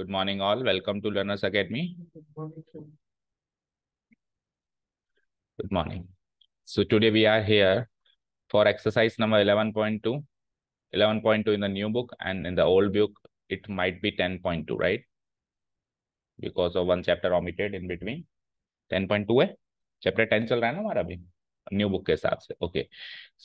Good morning, all. Welcome to Learners Academy. Good morning. Good morning. So today we are here for exercise number 11.2. 11.2 in the new book and in the old book, it might be 10.2, right? Because of one chapter omitted in between. 10.2 है? Chapter 10 चल रहा है ना हमारा अभी? New book के हिसाब से okay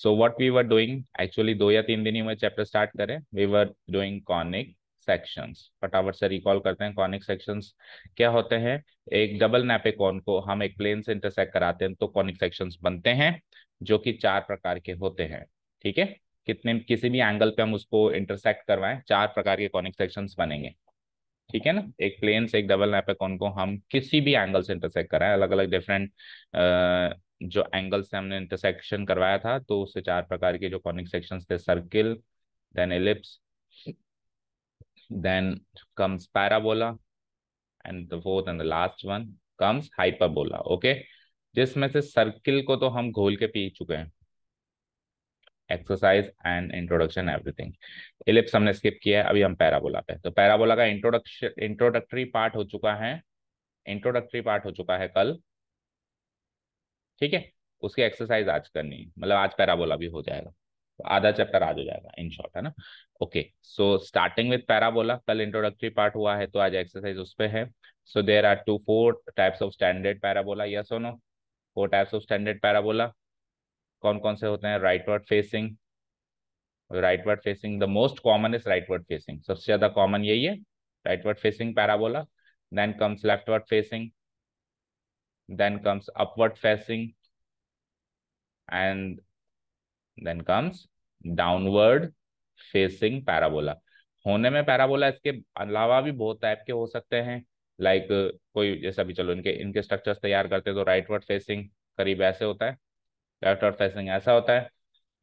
so what we were doing actually chapter start Kare. We were doing conic. Sections फटाफट से रिकॉल करते हैं कॉनिक सेक्शंस क्या होते हैं एक डबल नैपेकॉन को हम एक प्लेन से इंटरसेक्ट कराते हैं तो कॉनिक सेक्शंस बनते हैं जो कि चार प्रकार के होते हैं ठीक है कितने किसी भी एंगल पे हम उसको इंटरसेक्ट करवाएं चार प्रकार के कॉनिक सेक्शंस बनेंगे ठीक है ना एक प्लेन से एक डबल नेपेकॉन को हम किसी भी एंगल से इंटरसेक्ट कराएं अलग अलग डिफरेंट जो एंगल से हमने इंटरसेक्शन करवाया था तो उससे चार प्रकार के जो कॉनिक सेक्शंस थे circle then ellipse then comes parabola, and the fourth and the last one comes hyperbola. Okay, जिसमें से सर्किल को तो हम घोल के पी चुके हैं exercise and introduction everything ellipse हमने स्किप किया है अभी हम पैराबोला पे तो पैराबोला का इंट्रोडक्शन इंट्रोडक्टरी पार्ट हो चुका है इंट्रोडक्टरी पार्ट हो चुका है कल ठीक है उसकी एक्सरसाइज आज करनी है मतलब आज पैराबोला भी हो जाएगा तो आधा चैप्टर आज हो जाएगा इन शॉर्ट है ना okay so starting with parabola कल इंट्रोडक्टरी पार्ट हुआ है तो आज एक्सरसाइज उस पर है so there are two four types of standard parabola yes oh no four types of standard parabola कौन कौन से होते हैं rightward facing rightward facing the most common is rightward facing सबसे ज्यादा कॉमन यही है rightward facing parabola then comes leftward facing then comes upward facing and then comes downward facing parabola होने में parabola इसके अलावा भी बहुत टाइप के हो सकते हैं लाइक like, कोई जैसा भी चलो इनके इनके स्ट्रक्चर्स तैयार करते हैं तो राइट वर्ड फेसिंग करीब ऐसे होता है लेफ्ट वर्ड फेसिंग ऐसा होता है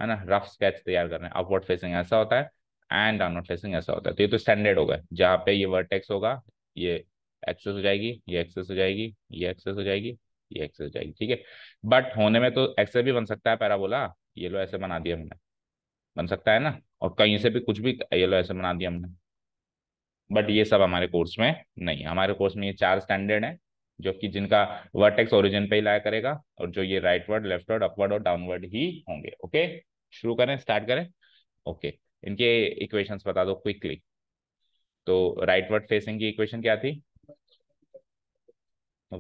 है ना रफ स्केच तैयार करने अपवर्ड फेसिंग ऐसा होता है एंड डाउनवर्ड फेसिंग ऐसा होता है तो ये तो स्टैंडर्ड होगा जहाँ पे ये वर्टेक्स होगा ये एक्सेस हो जाएगी ये एक्सेस हो जाएगी ये एक्सेस हो जाएगी ये एक्सेस हो जाएगी ठीक है बट होने में तो एक्सेस भी बन सकता है पैराबोला लो ऐसे बना दिया हमने बन सकता है ना और कहीं से भी कुछ भी लो ऐसे बना दिया हमने बट ये सब हमारे कोर्स में नहीं हमारे कोर्स में ये चार स्टैंडर्ड है जो कि जिनका वर्टेक्स ओरिजिन पे ही लाया करेगा और जो ये rightward leftward upward और डाउनवर्ड ही होंगे ओके शुरू करें स्टार्ट करें ओके इनके इक्वेशन बता दो क्विकली तो राइट वर्ड फेसिंग की इक्वेशन क्या थी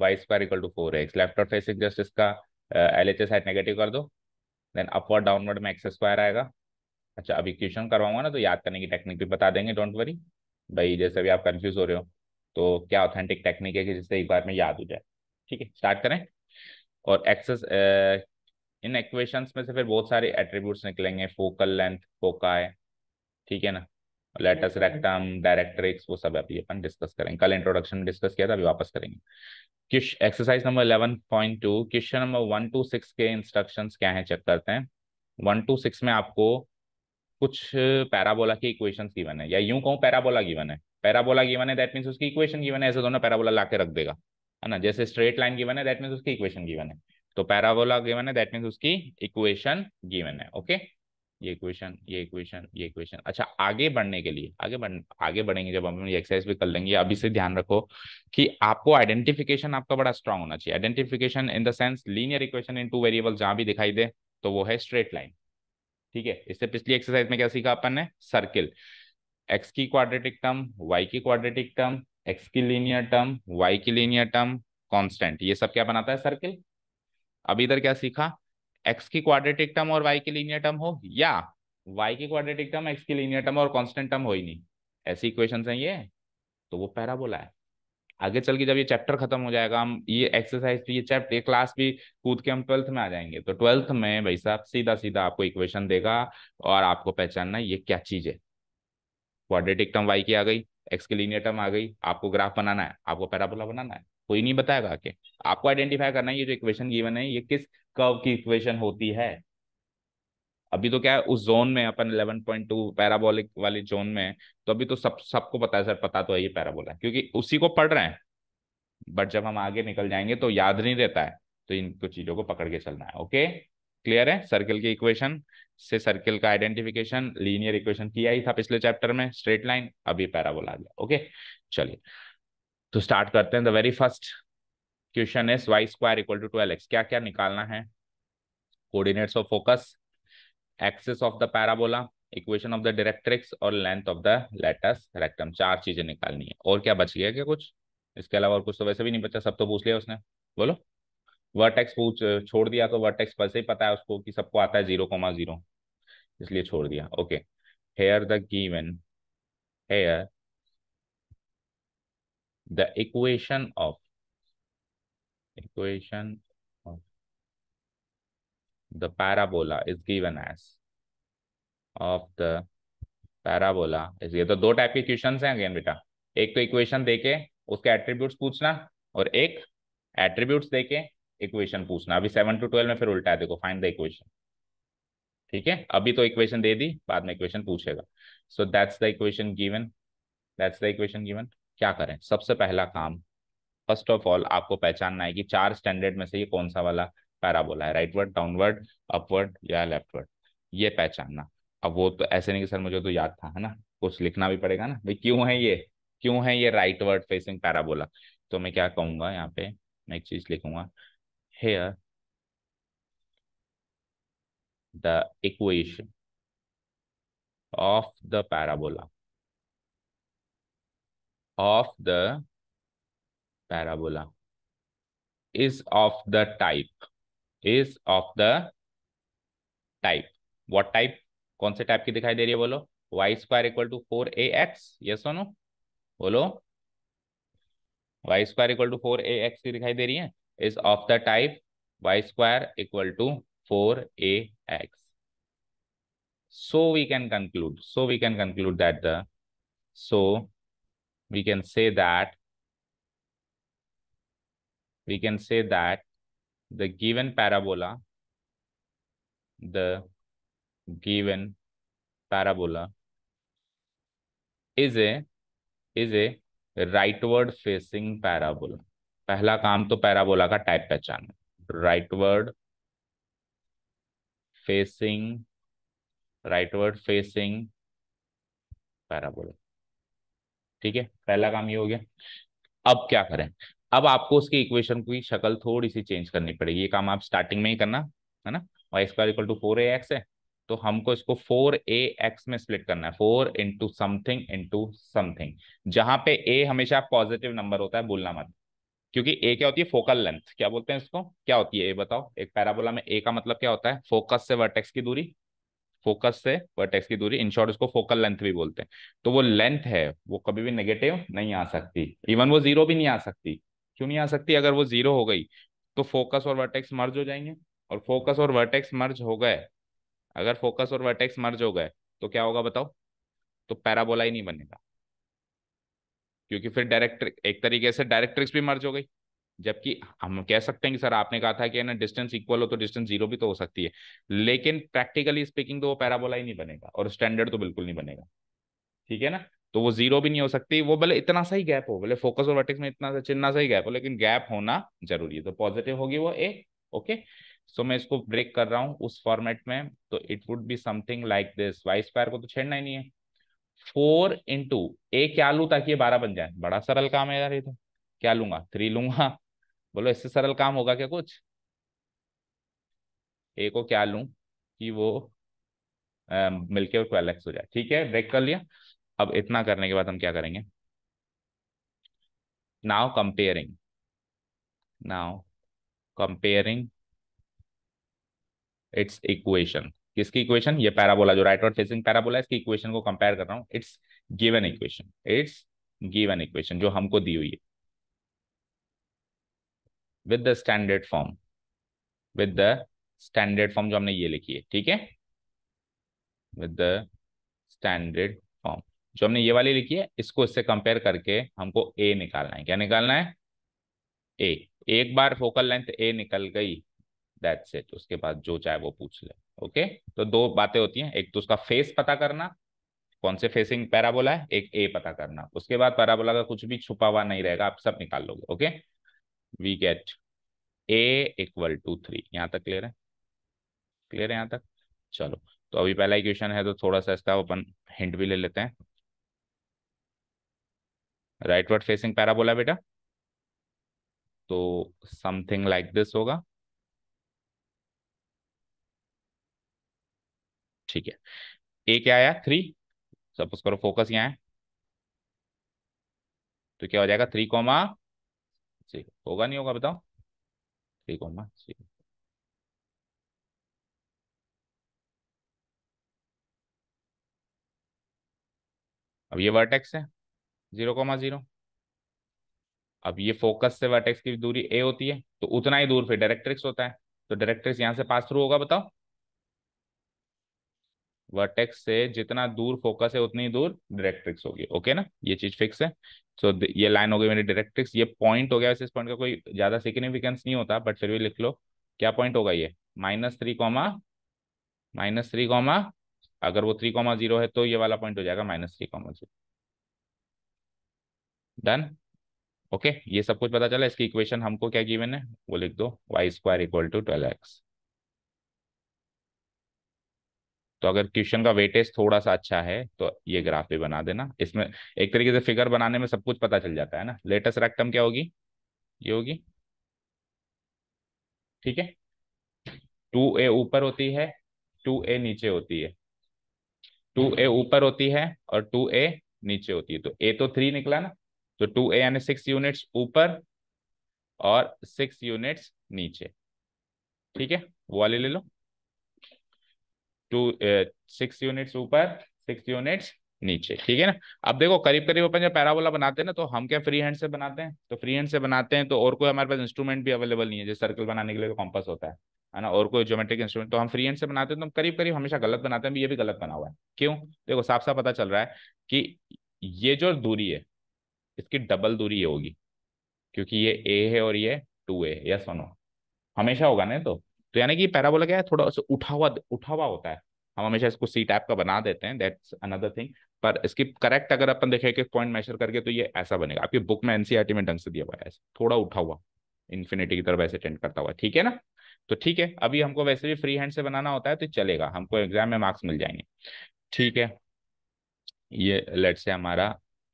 Y square equal to four X leftward facing just इसका एल एच एस नेगेटिव कर दो देन अपवर्ड डाउनवर्ड में एक्स स्क्वायर आएगा अच्छा अभी क्वेश्चन करवाऊंगा ना तो याद करने की टेक्निक भी बता देंगे डोंट वरी भाई जैसे अभी आप कन्फ्यूज हो रहे हो तो क्या ऑथेंटिक टेक्निक है कि जिससे एक बार में याद हो जाए ठीक है स्टार्ट करें और एक्सेस इन एक्वेशंस में से फिर बहुत सारे एट्रीब्यूट्स निकलेंगे फोकल लेंथ फोकाए ठीक है ना लेटस रेक्टम डायरेक्ट्रिक्स वो सब अभी अपन डिस्कस करेंगे कल इंट्रोडक्शन में डिस्कस किया था अभी वापस करेंगे exercise number eleven point two question number one two six के इंस्ट्रक्शन क्या है चेक करते हैं वन टू सिक्स में आपको कुछ पैराबोला की इक्वेशन गिवन है या यूं कहूँ पैराबोला गिवन है पैराबोला गिवन है दैट मीन्स उसकी इक्वेशन गिवन है ऐसे दोनों पैराबोला ला के रख देगा है ना जैसे स्ट्रेट लाइन गिवन है दैट मीन्स उसकी इक्वेशन गिवन है तो पैराबोला गिवन है दैट मीन्स उसकी इक्वेशन गिवन है ओके okay? ये इक्वेशन ये इक्वेशन ये इक्वेशन अच्छा आगे बढ़ने के लिए आगे बढ़ आगे बढ़ेंगे जब हम ये एक्सरसाइज भी कर लेंगे अभी से ध्यान रखो कि आपको आइडेंटिफिकेशन आपका बड़ा स्ट्रांग होना चाहिए identification in the sense linear equation in two variable जहां भी दिखाई दे तो वो है स्ट्रेट लाइन ठीक है इससे पिछली एक्सरसाइज में क्या सीखा अपन ने सर्किल एक्स की क्वाड्रेटिक टर्म वाई की क्वाड्रेटिक टर्म एक्स की लीनियर टर्म वाई की लीनियर टर्म कॉन्स्टेंट ये सब क्या बनाता है सर्किल अब इधर क्या सीखा एक्स की क्वाड्रेटिक टर्म और वाई की लीनियर टर्म हो या वाई की क्वाड्रेटिक टर्म एक्स की लीनियर टर्म और कॉन्स्टेंट टर्म हो ही नहीं ऐसी इक्वेशन है ये तो वो पैराबोला है आगे चल के जब ये चैप्टर खत्म हो जाएगा हम ये एक्सरसाइज भी ये चैप्टर ये क्लास भी कूद के हम ट्वेल्थ में आ जाएंगे तो ट्वेल्थ में भाई साहब सीधा सीधा आपको इक्वेशन देगा और आपको पहचानना ये क्या चीज है क्वाड्रेटिक टर्म वाई की आ गई एक्स की लीनियर टर्म आ गई आपको ग्राफ बनाना है आपको पैराबोला बनाना है कोई नहीं बताएगा कि आपको आइडेंटिफाई करना है ये जो इक्वेशन गिवन है ये किस कर्व की इक्वेशन होती है अभी तो क्या है उस जोन में अपन 11.2 पैराबोलिक वाले जोन में तो अभी तो सब सबको पता है सर पता तो है ये पैराबोला क्योंकि उसी को पढ़ रहे हैं बट जब हम आगे निकल जाएंगे तो याद नहीं रहता है तो इनको चीजों को पकड़ के चलना है ओके क्लियर है सर्किल की इक्वेशन से सर्किल का आइडेंटिफिकेशन लीनियर इक्वेशन किया ही था पिछले चैप्टर में स्ट्रेट लाइन अभी पैराबोला आ गया ओके चलिए तो स्टार्ट करते हैं the very first question is Y square equal to twelve X क्या क्या निकालना है coordinates of focus axis of the parabola equation of the directrix और length of the latus rectum चार चीजें निकालनी है और क्या बच गया क्या कुछ इसके अलावा और कुछ तो वैसे भी नहीं बचा सब तो पूछ लिया उसने बोलो वर्टेक्स पूछ छोड़ दिया तो वर्टेक्स पर से ही पता है उसको कि सबको आता है जीरो कोमा जीरो इसलिए छोड़ दिया okay here the given here the equation of equation of the parabola is given as of the parabola is ये तो दो टाइप के क्वेश्चन हैं अगेन बेटा एक तो इक्वेशन देके उसके एट्रीब्यूट पूछना और एक एट्रीब्यूट्स देके इक्वेशन पूछना अभी सेवन टू ट्वेल्व में फिर उल्टा है देखो फाइन द इक्वेशन ठीक है अभी तो इक्वेशन दे दी बाद में इक्वेशन पूछेगा so that's the equation given that's the equation given क्या करें सबसे पहला काम फर्स्ट ऑफ ऑल आपको पहचानना है कि चार स्टैंडर्ड में से ये कौन सा वाला पैराबोला है राइटवर्ड डाउनवर्ड अपवर्ड या लेफ्टवर्ड ये पहचानना अब वो तो ऐसे नहीं कि सर मुझे तो याद था है ना कुछ लिखना भी पड़ेगा ना भाई क्यों है ये क्यों है ये राइट वर्ड फेसिंग पैराबोला तो मैं क्या कहूंगा यहाँ पे मैं एक चीज लिखूंगा here the equation of the parabola of the parabola is of the type is of the type what type कौन से टाइप की दिखाई दे रही है बोलो Y square equal to four A X yes no बोलो Y square equal to four A X की दिखाई दे रही है is of the type Y square equal to four A X so we can conclude so we can conclude that the so we can say that we can say that the given parabola, the given parabola is a is a rightward facing parabola पहला काम तो parabola का type पहचानना rightward facing rightward facing parabola ठीक है पहला काम ये हो गया अब क्या करें अब आपको उसकी इक्वेशन की शक्ल थोड़ी सी चेंज करनी पड़ेगी ये काम आप स्टार्टिंग में ही करना है ना y square equal to four A x है तो हमको इसको फोर ए एक्स में स्प्लिट करना है four into something into something जहां पे ए हमेशा पॉजिटिव नंबर होता है बोलना मत क्योंकि ए क्या होती है फोकल लेंथ क्या बोलते हैं इसको क्या होती है ए बताओ एक पैराबोला में ए का मतलब क्या होता है फोकस से वर्टेक्स की दूरी फोकस से वर्टेक्स की दूरी इन शॉर्ट उसको फोकल लेंथ भी बोलते हैं तो वो लेंथ है वो कभी भी नेगेटिव नहीं आ सकती इवन वो जीरो भी नहीं आ सकती क्यों नहीं आ सकती अगर वो जीरो हो गई तो फोकस और वर्टेक्स मर्ज हो जाएंगे और फोकस और वर्टेक्स मर्ज हो गए अगर फोकस और वर्टेक्स मर्ज हो गए तो क्या होगा बताओ तो पैराबोला ही नहीं बनेगा क्योंकि फिर डायरेक्ट एक तरीके से डायरेक्ट्रिक्स भी मर्ज हो गई जबकि हम कह सकते हैं कि सर आपने कहा था कि ना डिस्टेंस इक्वल हो तो डिस्टेंस जीरो भी तो हो सकती है लेकिन प्रैक्टिकली स्पीकिंग तो वो पैराबोला ही नहीं बनेगा और स्टैंडर्ड तो बिल्कुल नहीं बनेगा ठीक है ना तो वो जीरो भी नहीं हो सकती वो भले इतना सा ही गैप हो भले फोकस और वर्टिक्स में इतना सा चिन्ना सा ही गैप हो लेकिन गैप होना जरूरी है तो पॉजिटिव होगी वो ए ओके सो so, मैं इसको ब्रेक कर रहा हूँ उस फॉर्मेट में तो it would be something like this y square को तो छेड़ना ही नहीं है फोर इंटू ए क्या लू ताकि ये बारह बन जाए बड़ा सरल काम है यार ये तो क्या लूंगा थ्री लूंगा बोलो इससे सरल काम होगा क्या कुछ ए को क्या लू कि वो मिलके और ट्वेल्व एक्स हो जाए ठीक है ब्रेक कर लिया अब इतना करने के बाद हम क्या करेंगे now comparing now comparing its equation किसकी इक्वेशन ये पैराबोला जो राइट फेसिंग पैराबोला इसकी इक्वेशन को कंपेयर कर रहा हूं its given equation its given equation जो हमको दी हुई है with the standard form with the standard form जो हमने ये लिखी है ठीक है विद द स्टैंडर्ड जो हमने ये वाली लिखी है इसको इससे कंपेयर करके हमको ए निकालना है क्या निकालना है ए एक बार फोकल लेंथ ए निकल गई दैट्स इट उसके बाद जो चाहे वो पूछ ले ओके तो दो बातें होती हैं एक तो उसका फेस पता करना कौन से फेसिंग पैराबोला है एक ए पता करना उसके बाद पैराबोला का कुछ भी छुपा हुआ नहीं रहेगा आप सब निकाल लोगे okay we get a equal to three यहाँ तक क्लियर है क्लियर है यहाँ तक चलो तो अभी पहला क्वेश्चन है तो थोड़ा सा इसका अपन हिंट भी ले लेते हैं राइटवर्ड फेसिंग पैराबोला बेटा तो समथिंग लाइक दिस होगा ठीक है ए क्या आया थ्री सपोज करो फोकस यहाँ है तो क्या हो जाएगा थ्री कॉमा जी होगा नहीं होगा बताओ थ्री कॉमा सी अब ये वर्टेक्स है जीरो कॉमा जीरो अब ये फोकस से वर्टेक्स की दूरी ए होती है तो उतना ही दूर फिर डायरेक्ट्रिक्स होता है तो डायरेक्ट्रिक्स यहां से पास थ्रू होगा बताओ वर्टेक्स से जितना दूर फोकस है उतनी दूर डायरेक्ट्रिक्स होगी ओके ना ये चीज फिक्स है सो so, ये लाइन हो गई मेरी डायरेक्ट्रिक्स ये पॉइंट हो गया वैसे इस पॉइंट का कोई ज्यादा सिग्निफिकेंस नहीं होता बट फिर भी लिख लो क्या पॉइंट होगा ये minus three comma minus three comma अगर वो थ्री कॉमा जीरो है तो ये वाला पॉइंट हो जाएगा minus three comma zero done okay ये सब कुछ पता चला इसकी इक्वेशन हमको क्या गिवन है वो लिख दो y square equal to twelve x तो अगर क्वेश्चन का वेटेज थोड़ा सा अच्छा है तो ये ग्राफ भी बना देना इसमें एक तरीके से फिगर बनाने में सब कुछ पता चल जाता है ना लेटेस्ट रैक्टम क्या होगी ये होगी ठीक है टू ए ऊपर होती है टू ए नीचे होती है टू ए ऊपर होती है और टू ए नीचे होती है तो ए तो थ्री निकला ना तो टू ए यानी सिक्स यूनिट्स ऊपर और सिक्स यूनिट्स नीचे ठीक है वो वाले ले लो टू सिक्स यूनिट्स ऊपर सिक्स यूनिट्स नीचे ठीक है ना अब देखो करीब करीब अपन जब पैराबोला बनाते हैं ना तो हम क्या फ्री हैंड से बनाते हैं तो फ्री हैंड से बनाते हैं तो और कोई हमारे पास इंस्ट्रूमेंट भी अवेलेबल नहीं है जैसे सर्कल बनाने के लिए तो कॉम्पस होता है ना और कोई ज्योमेट्रिक इंस्ट्रूमेंट तो हम फ्री हैंड से बनाते हैं तो हम करीब करीब हमेशा गलत बनाते हैं ये भी गलत बना हुआ है क्यों देखो साफ साफ पता चल रहा है कि ये जो दूरी है इसकी डबल दूरी ये होगी क्योंकि ये ए है और ये टू ए यस वन हमेशा होगा ना तो तो यानी कि पैराबोला क्या है थोड़ा उठा हुआ उठा हुआ होता है हम हमेशा इसको सी टाइप का बना देते हैं दैट्स अनदर थिंग पर इसकी करेक्ट अगर अपन देखें कि पॉइंट मेजर करके तो ये ऐसा बनेगा आपकी बुक में एनसीईआरटी e में ढंग से दिया हुआ है थोड़ा उठा हुआ इन्फिनिटी की तरफ ऐसे टेंड करता हुआ ठीक है ना तो ठीक है अभी हमको वैसे भी फ्री हैंड से बनाना होता है तो चलेगा हमको एग्जाम में मार्क्स मिल जाएंगे ठीक है ये लेट से हमारा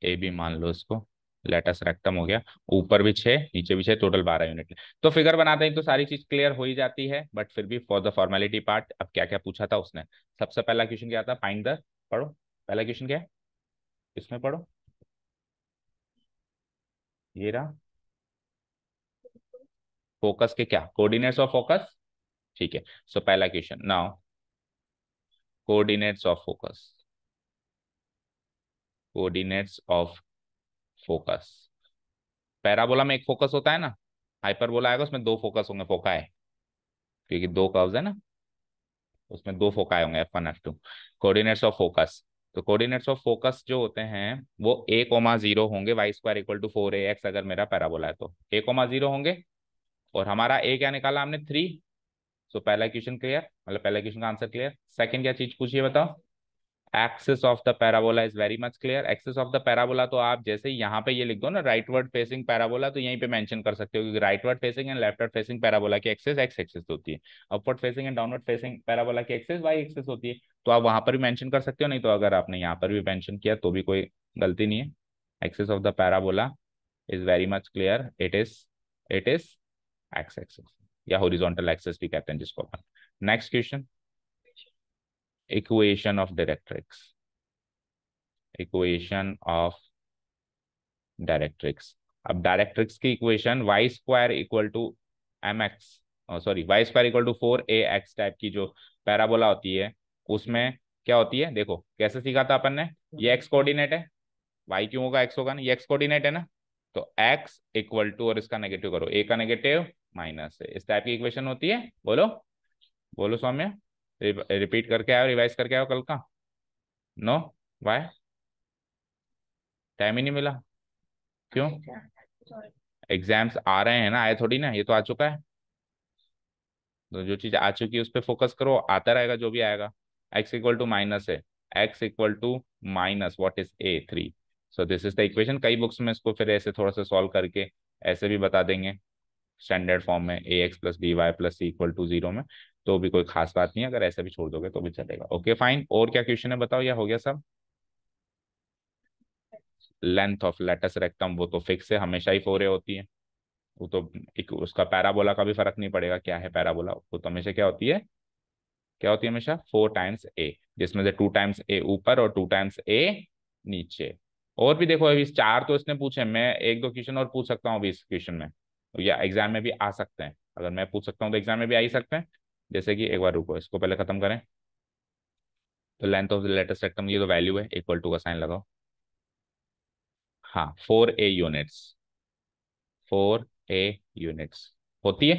ए बी मान लो इसको लेटस रेक्टम हो गया ऊपर भी छह नीचे भी छह टोटल बारह यूनिट तो फिगर बनाते हैं तो सारी चीज क्लियर हो ही जाती है बट फिर भी फॉर द फॉर्मेलिटी पार्ट अब क्या क्या पूछा था उसने सबसे पहला क्वेश्चन क्या था फाइंड द पढ़ो पहला क्वेश्चन क्या है इसमें पढ़ो ये रहा फोकस के क्या कोऑर्डिनेट्स ऑफ फोकस ठीक है सो पहला question now coordinates of focus coordinates of focus parabola में एक फोकस होता है ना हाइपरबोला आएगा उसमें दो फोकस होंगे फोकाए क्योंकि दो कर्व्स है ना उसमें दो फोकाए होंगे F one F two coordinates of focus तो कोऑर्डिनेट्स ऑफ फोकस जो होते हैं वो ए कोमा जीरो होंगे y square equal to four A x अगर मेरा पैराबोला है तो ए कोमा जीरो होंगे और हमारा ए क्या निकाला हमने थ्री सो पहला क्वेश्चन क्लियर मतलब पहला क्वेश्चन का आंसर क्लियर सेकेंड क्या चीज पूछिए बताओ axis of the parabola is very much clear axis of the parabola तो आप जैसे यहाँ पे ये लिख दो ना राइट वर्ड फेसिंग पैराबोला तो यहीं पे मेंशन कर सकते हो क्योंकि rightward facing and leftward facing parabola की एक्सेस एक्स एक्सेस होती है upward facing and downward facing parabola की एक्सेस वाई एक्सेस होती है तो आप वहां पर भी मैंशन कर सकते हो नहीं तो अगर आपने यहाँ पर भी मैंशन किया तो भी कोई गलती नहीं है axis of the parabola is very much clear it is it is x axis या होरिजोंटल एक्सेस भी कहते हैं जिसको अपन next question equation of directrix equation of directrix अब डायरेक्ट्रिक्स की equation y square equal to um sorry y square equal to four A x type की जो पैराबोला होती है उसमें क्या होती है देखो कैसे सीखा था अपन ने ये एक्स कोऑर्डिनेट है वाई क्यों होगा एक्स होगा ना ये एक्स कोऑर्डिनेट है ना तो एक्स इक्वल टू और इसका नेगेटिव करो ए का नेगेटिव माइनस इस टाइप की इक्वेशन होती है बोलो बोलो सौम्य रिपीट करके आयो रिवाइज करके आयो कल का नो वाई टाइम ही नहीं मिला क्यों एग्जाम्स अच्छा, आ रहे हैं ना आए थोड़ी ना ये तो आ चुका है तो जो चीज आ चुकी है उस पर फोकस करो आता रहेगा जो भी आएगा एक्स इक्वल टू माइनस है x equal to minus what is a three so this is the equation कई बुक्स में इसको फिर ऐसे थोड़ा सा सॉल्व करके ऐसे भी बता देंगे स्टैंडर्ड फॉर्म में a x plus b y plus c equal to zero में तो भी कोई खास बात नहीं अगर ऐसा भी छोड़ दोगे तो भी चलेगा ओके फाइन और क्या क्वेश्चन है बताओ या हो गया सब लेंथ ऑफ लेटस रेक्टम वो तो फिक्स है हमेशा ही फोरे होती है वो तो एक उसका पैराबोला का भी फर्क नहीं पड़ेगा क्या है पैराबोला वो तो हमेशा क्या होती है क्या होती है हमेशा फोर टाइम्स ए जिसमें से टू टाइम्स ए ऊपर और टू टाइम्स ए नीचे और भी देखो अभी चार तो इसने पूछे मैं एक दो क्वेश्चन और पूछ सकता हूँ अभी इस क्वेश्चन में या एग्जाम में भी आ सकते हैं अगर मैं पूछ सकता हूँ तो एग्जाम में भी आ ही सकते हैं जैसे कि एक बार रुको इसको पहले खत्म करें तो length of the latus rectum ये तो वैल्यू है इक्वल टू का साइन लगाओ हाँ four a units four a units होती है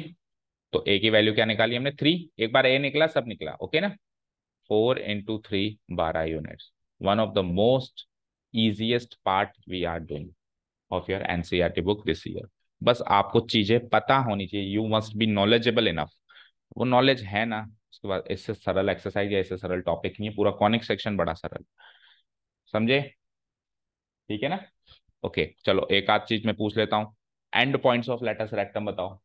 तो ए की वैल्यू क्या निकाली हमने थ्री एक बार ए निकला सब निकला ओके ना फोर इंटू थ्री बारह units one of the most easiest part we are doing of your NCERT book this year बस आपको चीजें पता होनी चाहिए you must be knowledgeable enough वो नॉलेज है ना उसके बाद इससे सरल एक्सरसाइज या इससे सरल टॉपिक नहीं है पूरा कॉनिक सेक्शन बड़ा सरल समझे ठीक है ना ओके चलो एक आध चीज मैं पूछ लेता हूँ end points of latus rectum बताओ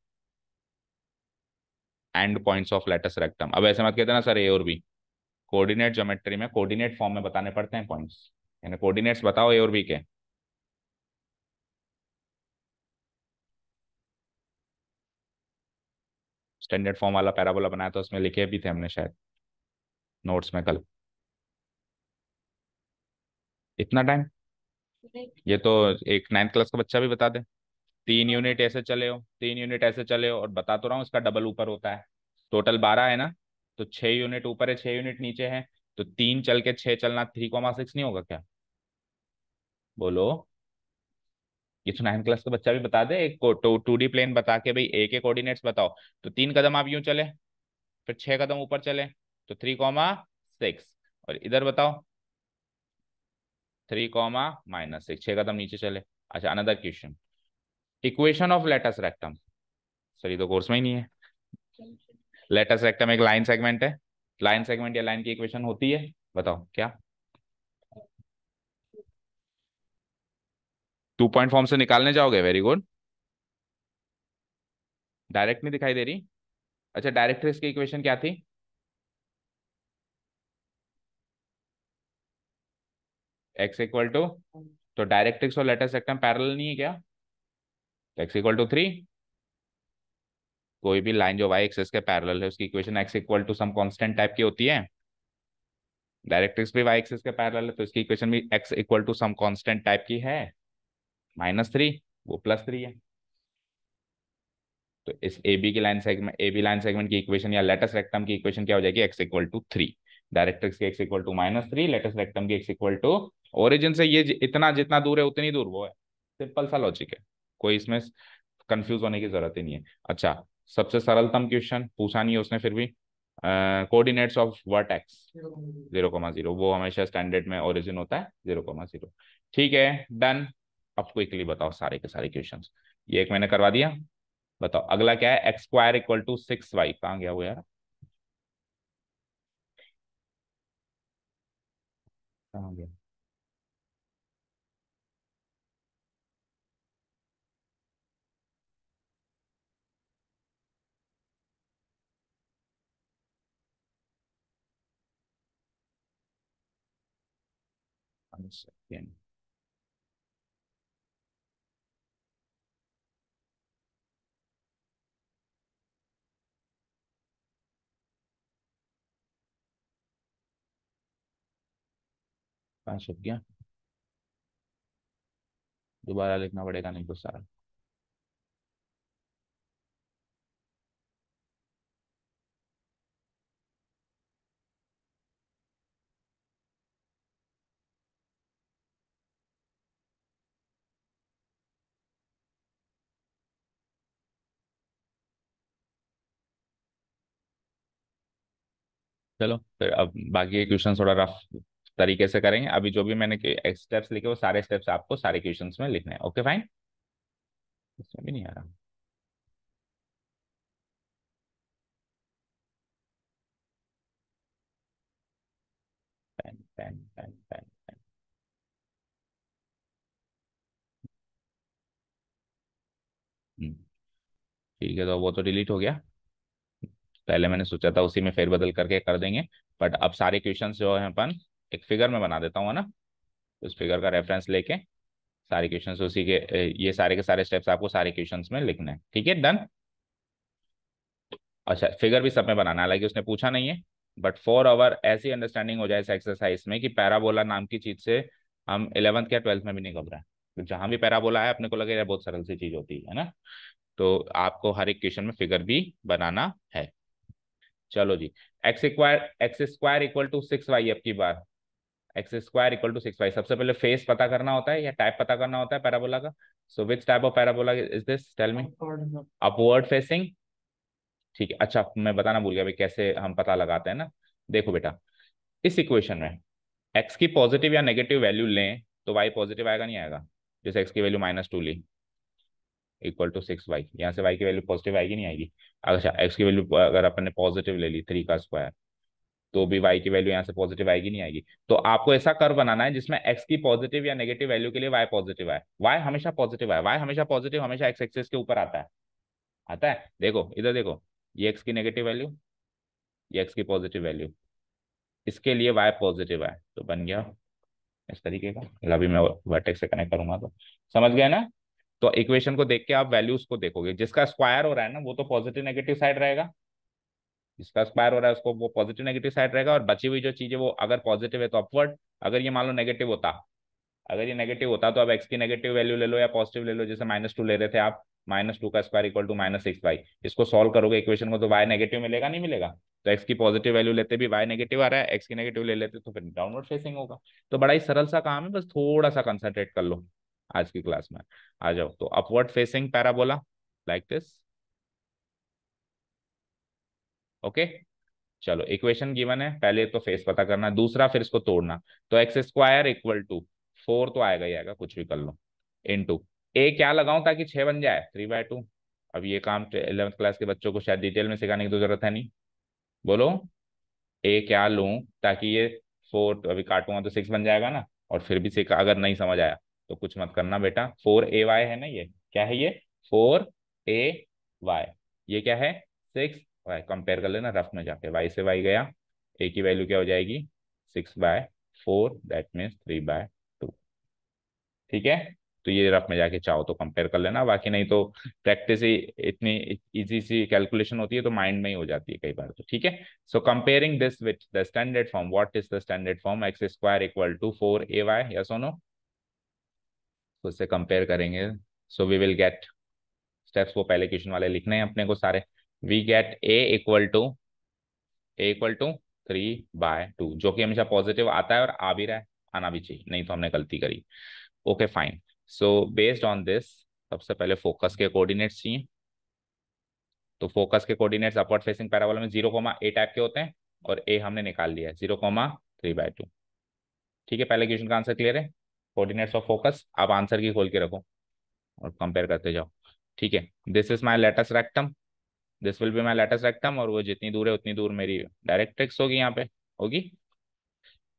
end points of latus rectum अब ऐसे मत कहते ना सर ए और बी कोऑर्डिनेट ज्योमेट्री में कोऑर्डिनेट फॉर्म में बताने पड़ते हैं पॉइंट्स यानी कोऑर्डिनेट्स बताओ ए और बी के स्टैंडर्ड फॉर्म वाला पैराबोला बनाया था उसमें लिखे भी थे हमने शायद नोट्स में कल इतना टाइम ये तो एक नाइन्थ क्लास का बच्चा भी बता दे तीन यूनिट ऐसे चले हो तीन यूनिट ऐसे चले हो और बता तो रहा हूँ इसका डबल ऊपर होता है टोटल बारह है ना तो छह यूनिट ऊपर है छह यूनिट नीचे है तो तीन चल के छह चलना थ्री कॉमा सिक्स नहीं होगा क्या बोलो ये तो नाइन क्लास का बच्चा भी बता दे एक टू डी प्लेन बता के भाई ए के कोऑर्डिनेट्स बताओ तो तीन कदम आप यूं चले फिर छह कदम ऊपर चले तो थ्री कॉमा सिक्स और इधर बताओ थ्री कॉमा माइनस सिक्स छह कदम नीचे चले अच्छा another question equation of latus rectum sorry तो कोर्स में ही नहीं है लेटस रेक्टम एक लाइन सेगमेंट है लाइन सेगमेंट या लाइन की इक्वेशन होती है बताओ क्या टू पॉइंट फॉर्म से निकालने जाओगे वेरी गुड डायरेक्ट नहीं दिखाई दे रही अच्छा डायरेक्ट्रिक्स की इक्वेशन क्या थी एक्स इक्वल टू तो डायरेक्ट्रिक्स और लेटर सेक्टम पैरल नहीं है क्या एक्स इक्वल टू थ्री कोई भी लाइन जो वाई एक्स के पैरल है उसकी equation x equal to some constant type की होती है डायरेक्ट्रिक्स भी वाई एक्स के पैरल है तो इसकी इक्वेशन भी x equal to some constant type की है माइनस थ्री वो प्लस थ्री है तो इस ए बी की line segment A B line segment की इक्वेशन या लेटस रेक्टम की इक्वेशन क्या हो जाएगी x equal to three directrix की x equal to minus three latus rectum की एक्स इक्वल टू ओरिजिन से ये इतना जितना दूर है उतनी दूर वो है सिंपल सा लॉजिक है कोई इसमें कंफ्यूज होने की जरूरत ही नहीं है अच्छा सबसे सरलतम क्वेश्चन पूछा नहीं है उसने फिर भी coordinates of vertex zero comma zero वो हमेशा स्टैंडर्ड में ओरिजिन होता है जीरो कोमा जीरो ठीक है डन अब क्विकली बताओ सारे के सारे क्वेश्चन ये एक मैंने करवा दिया बताओ अगला क्या है x square equal to six y कहाँ गया वो यार कहाँ गया पांच गया दोबारा लिखना पड़ेगा नहीं तो सारा चलो फिर अब बाकी क्वेश्चन थोड़ा रफ तरीके से करेंगे अभी जो भी मैंने स्टेप्स लिखे वो सारे स्टेप्स आपको सारे क्वेश्चन में लिखने हैं ओके फाइन इसमें भी नहीं आ रहा hmm। ठीक है तो वो तो डिलीट हो गया पहले मैंने सोचा था उसी में फेरबदल करके कर देंगे बट अब सारे क्वेश्चन जो है अपन एक फिगर में बना देता हूँ है ना उस फिगर का रेफरेंस लेके सारे क्वेश्चन उसी के ये सारे के सारे स्टेप्स आपको सारे क्वेश्चन में लिखने हैं ठीक है डन अच्छा फिगर भी सब में बनाना हालांकि उसने पूछा नहीं है बट फॉर आवर ऐसी अंडरस्टैंडिंग हो जाए इस एक्सरसाइज में कि पैराबोला नाम की चीज से हम इलेवंथ या ट्वेल्थ में भी नहीं घबरा तो जहां भी पैराबोला है अपने को लगे बहुत सरल सी चीज होती है ना तो आपको हर एक क्वेश्चन में फिगर भी बनाना है चलो जी x square x square equal to six y F की बार x square equal to six y सबसे पहले फेस पता करना होता है या टाइप पता करना होता है पैराबोला का so which type of parabola is this tell me upward facing ठीक है अच्छा मैं बताना भूल गया कैसे हम पता लगाते हैं ना देखो बेटा इस इक्वेशन में एक्स की पॉजिटिव या नेगेटिव वैल्यू लें तो वाई पॉजिटिव आएगा नहीं आएगा जैसे एक्स की वैल्यू माइनस टू ली इक्वल टू सिक्स वाई यहाँ से वाई की वैल्यू पॉजिटिव आएगी नहीं आएगी अच्छा एक्स की वैल्यू अगर अपन ने पॉजिटिव ले ली थ्री का स्क्वायर तो भी वाई की वैल्यू यहाँ से पॉजिटिव आएगी नहीं आएगी तो आपको ऐसा कर बनाना है जिसमें एक्स की पॉजिटिव या नेगेटिव वैल्यू के लिए वाई पॉजिटिव आए वाई हमेशा पॉजिटिव आए वाई हमेशा पॉजिटिव हमेशा एक्स एक्सेस के ऊपर आता है आता है देखो इधर देखो ये एक्स की नेगेटिव वैल्यू ये एक्स की पॉजिटिव वैल्यू इसके लिए वाई पॉजिटिव आए तो बन गया इस तरीके का अभी मैं वर्टेक्स से कनेक्ट करूंगा तो समझ गया ना तो इक्वेशन को देख के आप वैल्यूज को देखोगे जिसका स्क्वायर हो रहा है ना वो तो पॉजिटिव नेगेटिव साइड रहेगा इसका स्क्वायर हो रहा है उसको वो पॉजिटिव नेगेटिव साइड रहेगा और बची हुई जो चीज है वो अगर पॉजिटिव है तो अपवर्ड अगर ये मान लो नेगेटिव होता अगर ये नेगेटिव होता तो अब एक्स की नेगेटिव वैल्यू ले लो या पॉजिटिव ले लो जैसे माइनस टू ले रहे थे आप माइनस टू का square equal to minus six y इसको सॉल्व करोगे इक्वेशन को तो वाई नेगेटिव मिलेगा नहीं मिलेगा तो एक्स की पॉजिटिव वैल्यू लेते भी वाई नेगेटिव आ रहा है एक्स की नेगेटिव ले लेते तो फिर डाउनवर्ड फेसिंग होगा तो बड़ा ही सरल सा काम है बस थोड़ा सा कंसनट्रेट कर लो आज की क्लास में आ जाओ तो upward facing parabola like this okay चलो इक्वेशन गिवन है पहले तो फेस पता करना दूसरा फिर इसको तोड़ना तो x square equal to four तो आएगा ही आएगा कुछ भी कर लो इन टू ए क्या लगाऊं ताकि छह बन जाए थ्री बाय टू अब ये काम इलेवंथ क्लास के बच्चों को शायद डिटेल में सिखाने की तो जरूरत है नहीं बोलो ए क्या लू ताकि ये फोर तो अभी काटूंगा तो सिक्स बन जाएगा ना और फिर भी सिक्स अगर नहीं समझ आया तो कुछ मत करना बेटा फोर ए वाई है ना ये क्या है ये फोर ए वाई ये क्या है सिक्स वाई कंपेयर कर लेना रफ में जाके वाई से वाई गया ए की वैल्यू क्या हो जाएगी six by four that means three by two ठीक है तो ये रफ में जाके चाहो तो कंपेयर कर लेना बाकी नहीं तो प्रैक्टिस ही इतनी इजी सी कैलकुलेशन होती है तो माइंड में ही हो जाती है कई बार तो ठीक है so comparing this with the standard form what is the standard form x square equal to four a y या सोनो उससे कंपेयर करेंगे so we will get steps वो पहले क्वेश्चन वाले लिखने हैं अपने को सारे we get a equal to a equal to three by two जो कि हमेशा पॉजिटिव आता है और आ भी रहा है आना भी चाहिए नहीं तो हमने गलती करी okay fine so based on this सबसे पहले फोकस के कोऑर्डिनेट्स चाहिए तो फोकस के कोऑर्डिनेट्स अपवर्ड फेसिंग पैरावल में जीरो कोमा ए टाइप के होते हैं और ए हमने निकाल लिया है zero comma three by two ठीक है पहले क्वेश्चन का आंसर क्लियर है कोऑर्डिनेट्स ऑफ फोकस आप आंसर की खोल के रखो और कंपेयर करते जाओ ठीक है this is my latus rectum this will be my latus rectum और वो जितनी दूर है उतनी दूर मेरी डायरेक्ट ट्रिक्स होगी यहाँ पे होगी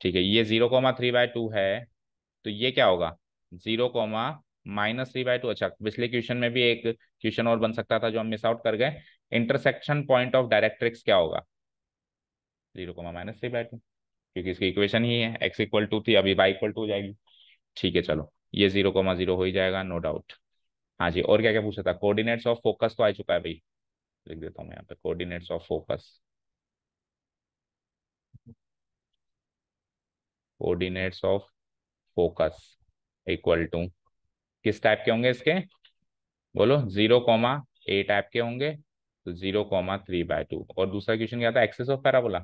ठीक है ये zero comma three by two है तो ये क्या होगा zero comma minus three by two अच्छा पिछले क्वेश्चन में भी एक क्वेश्चन और बन सकता था जो हम मिस आउट कर गए इंटरसेक्शन पॉइंट ऑफ डायरेक्ट्रिक्स क्या होगा zero comma minus three by two क्योंकि इसकी इक्वेशन ही है एक्स इक्वल टू थी अभी वाई इक्वल टू हो जाएगी ठीक है चलो ये जीरो कोमा जीरो हो ही जाएगा नो डाउट हाँ जी और क्या क्या पूछा था कोऑर्डिनेट्स ऑफ फोकस तो आ चुका है भाई लिख देता हूँ यहाँ पे coordinates of focus coordinates of focus equal to किस टाइप के होंगे इसके बोलो जीरो कॉमा ए टाइप के होंगे तो zero comma three by two और दूसरा क्वेश्चन क्या था एक्सेस ऑफ पैराबोला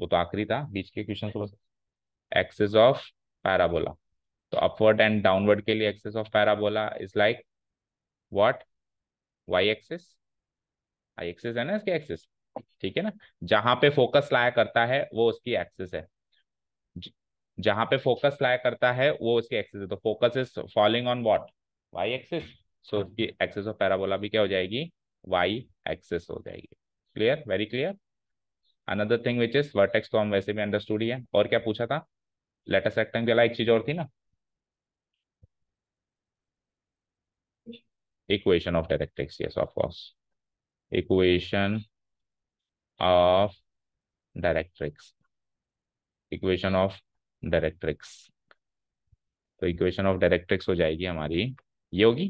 वो तो आखिरी था बीच के क्वेश्चन एक्सेस ऑफ पैराबोला तो अपवर्ड एंड डाउनवर्ड के लिए axis of parabola is like what y axis y axis है ना इसकी एक्सिस ठीक है ना जहां पे फोकस लाया करता है वो उसकी एक्सिस है जहां पे फोकस लाया करता है वो उसकी एक्सिस है तो focus is following on what y axis so उसकी एक्सिस ऑफ पैराबोला भी क्या हो जाएगी वाई एक्सिस हो जाएगी clear very clear another thing which is vertex तो हम वैसे भी अंडरस्टूड ही है और क्या पूछा था लेटर सेक्टेंगला एक चीज और थी ना equation of directrix. yes of course equation of directrix. equation of directrix. तो इक्वेशन ऑफ डायरेक्ट्रिक्स हो जाएगी हमारी ये होगी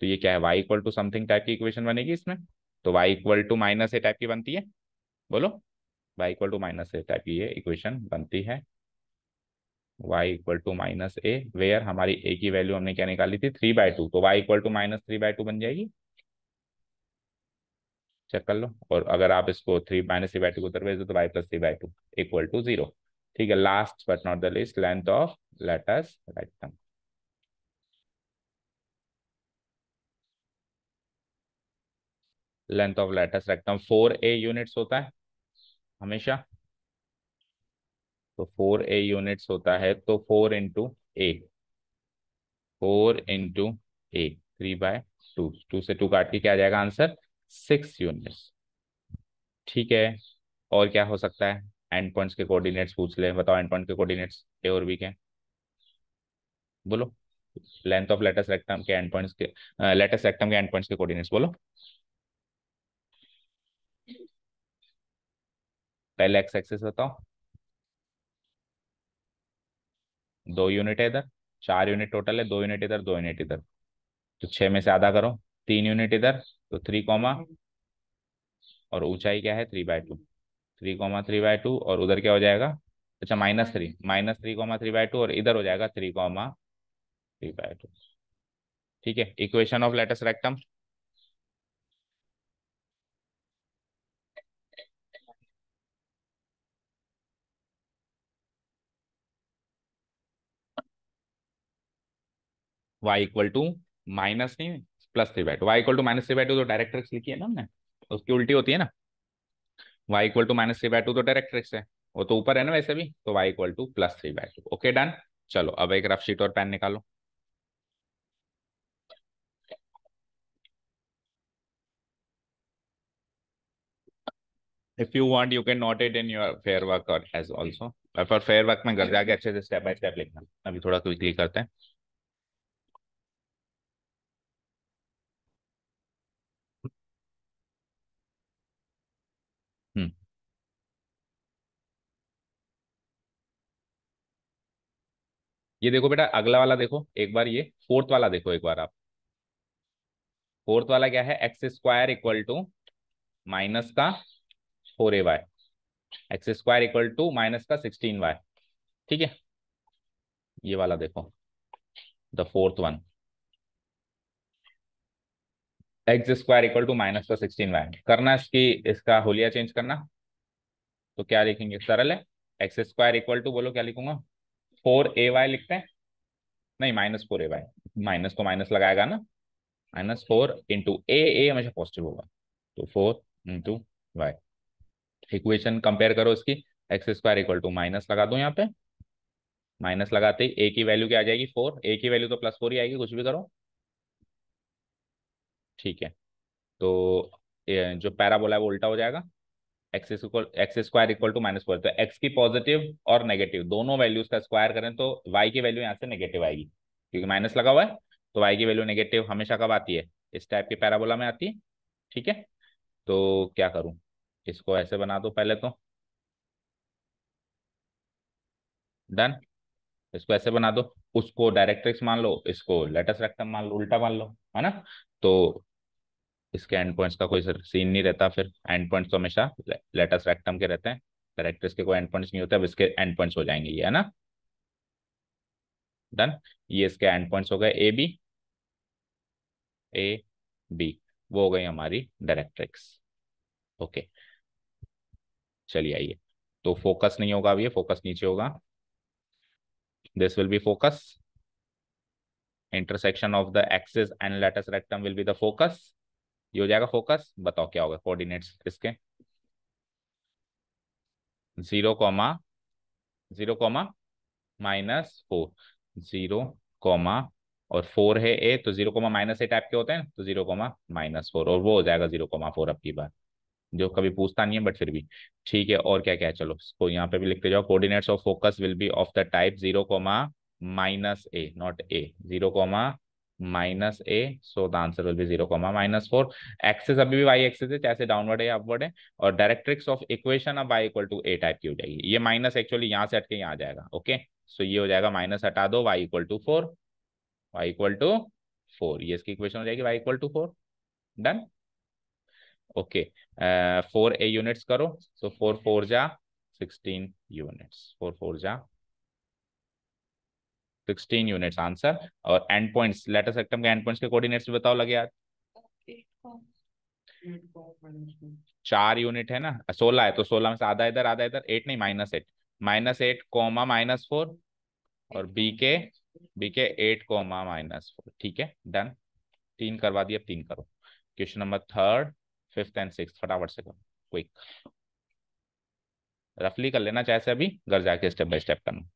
तो ये क्या है y equal to something type की इक्वेशन बनेगी इसमें तो y equal to minus a type की बनती है बोलो y equal to minus a type की ये इक्वेशन बनती है y equal to minus a where हमारी ए की वैल्यू हमने क्या निकाली थी थ्री बाय टू तो y equal to minus three by two बन जाएगी चेक कर लो और अगर आप इसको three minus three by two को भेज दो तो y plus three by two equal to zero ठीक है last but not the least length of latus rectum length of latus rectum four a units होता है हमेशा तो फोर ए यूनिट्स होता है तो four into a four into a three by two two से टू काट के क्या आ जाएगा आंसर सिक्स यूनिट्स ठीक है और क्या हो सकता है एंड पॉइंट्स के कोऑर्डिनेट्स पूछ ले बताओ एंड पॉइंट के कोऑर्डिनेट्स ए और बी के बोलो लेंथ ऑफ लेटेस्ट रेक्टम के एंड पॉइंट्स के लेटेस्ट रेक्टम के एंड पॉइंट्स के कोऑर्डिनेट्स बोलो पहले एक्स एक्सेस बताओ दो यूनिट है इधर चार यूनिट टोटल है दो यूनिट इधर दो यूनिट इधर तो छह में से आधा करो तीन यूनिट इधर तो थ्री कॉमा और ऊंचाई क्या है three by two three comma three by two और उधर क्या हो जाएगा अच्छा minus three minus three comma three by two और इधर हो जाएगा three comma three by two ठीक है equation of latus rectum y equal to minus नहीं plus three by two y equal to minus three by two तो directrix लिखी है ना हमने उसकी उल्टी होती है ना y equal to minus three by two तो डायरेक्ट रिक्स है वो तो ऊपर है ना वैसे भी तो y equal to plus three by two okay done चलो अब एक रफ शीट और पेन निकालो if you want you can note it in your fair work और एज ऑल्सो फेयर वर्क में घर जाके अच्छे से स्टेप बाय स्टेप लिखना अभी थोड़ा क्विकली करते हैं ये देखो बेटा अगला वाला देखो एक बार ये फोर्थ वाला देखो एक बार आप फोर्थ वाला क्या है x square equal to minus का four a y x square equal to minus का सिक्सटीन वाई ठीक है ये वाला देखो the fourth one x square equal to minus का सिक्सटीन वाई करना इसकी इसका होलिया चेंज करना तो क्या लिखेंगे सरल है एक्स स्क्वायर इक्वल टू बोलो क्या लिखूंगा फोर ए वाई लिखते हैं नहीं minus four a y minus तो माइनस लगाएगा ना minus four into a a हमेशा पॉजिटिव होगा तो four into y equation compare करो इसकी x square equal to minus लगा दो यहाँ पे माइनस लगाते ही ए की वैल्यू क्या आ जाएगी फोर ए की वैल्यू तो प्लस फोर ही आएगी कुछ भी करो ठीक है तो जो पैराबोला है वो उल्टा हो जाएगा x x square equal to minus four तो एक्स की पॉजिटिव और नेगेटिव दोनों वैल्यूज का स्क्वायर करें तो वाई की वैल्यू यहाँ से नेगेटिव आएगी क्योंकि माइनस लगा हुआ है तो वाई की वैल्यू नेगेटिव हमेशा कब आती है इस टाइप की पैराबोला में आती है ठीक है तो क्या करूं इसको ऐसे बना दो पहले तो डन इसको ऐसे बना दो उसको डायरेक्ट्रिक्स मान लो इसको लेटस रेक्टम मान लो उल्टा मान लो है ना तो इसके एंड पॉइंट्स का कोई सीन नहीं रहता फिर एंड पॉइंट्स तो हमेशा लेटस रेक्टम के रहते हैं डायरेक्टर्स के कोई एंड पॉइंट्स नहीं होते अब इसके एंड पॉइंट्स हो जाएंगे ये है ना डन ये इसके एंड पॉइंट्स हो गए ए बी ए बी वो हो गई हमारी डायरेक्ट्रिक्स ओके चलिए आइए तो फोकस नहीं होगा अब ये फोकस नीचे होगा this will be focus intersection of the axis and latus rectum will be the focus ये हो जाएगा फोकस बताओ क्या होगा कोऑर्डिनेट्स इसके zero comma zero comma minus four zero comma और फोर है ए तो zero comma minus a type के होते हैं तो जीरो कॉमा माइनस फोर और वो हो जाएगा जीरो कॉमा फोर अब की बार जो कभी पूछता नहीं है बट फिर भी ठीक है और क्या क्या है चलो इसको यहाँ पे भी लिखते जाओ coordinates of focus will be of the type zero comma minus a not a zero comma minus a so the answer will be zero comma minus four axis अभी भी वाई एक्सेस है चाहे डाउनवर्ड है upward है और directrix of equation अब y equal to a type की हो जाएगी ये माइनस एक्चुअली यहाँ से हटके यहाँ आ जाएगा ओके सो ये हो जाएगा माइनस हटा दो y equal to four y equal to four ये इसकी इक्वेशन हो जाएगी y equal to four done okay four a units करो सो फोर फोर जा सिक्सटीन यूनिट्स फोर फोर जा 16 यूनिट्स आंसर और एंड पॉइंट्स लेटर सेक्टम के end points के कोऑर्डिनेट्स भी बताओ लगे यार चार यूनिट है ना सोलह है तो सोलह में से आधा इधर आधा इधर एट नहीं minus eight minus eight comma minus four और बी के बी के एट कोमा माइनस फोर ठीक है डन तीन करवा दिए अब तीन करो question number third fifth and six फटाफट से करो क्विक रफली कर लेना चाहे से अभी घर जाके स्टेप बाय स्टेप करना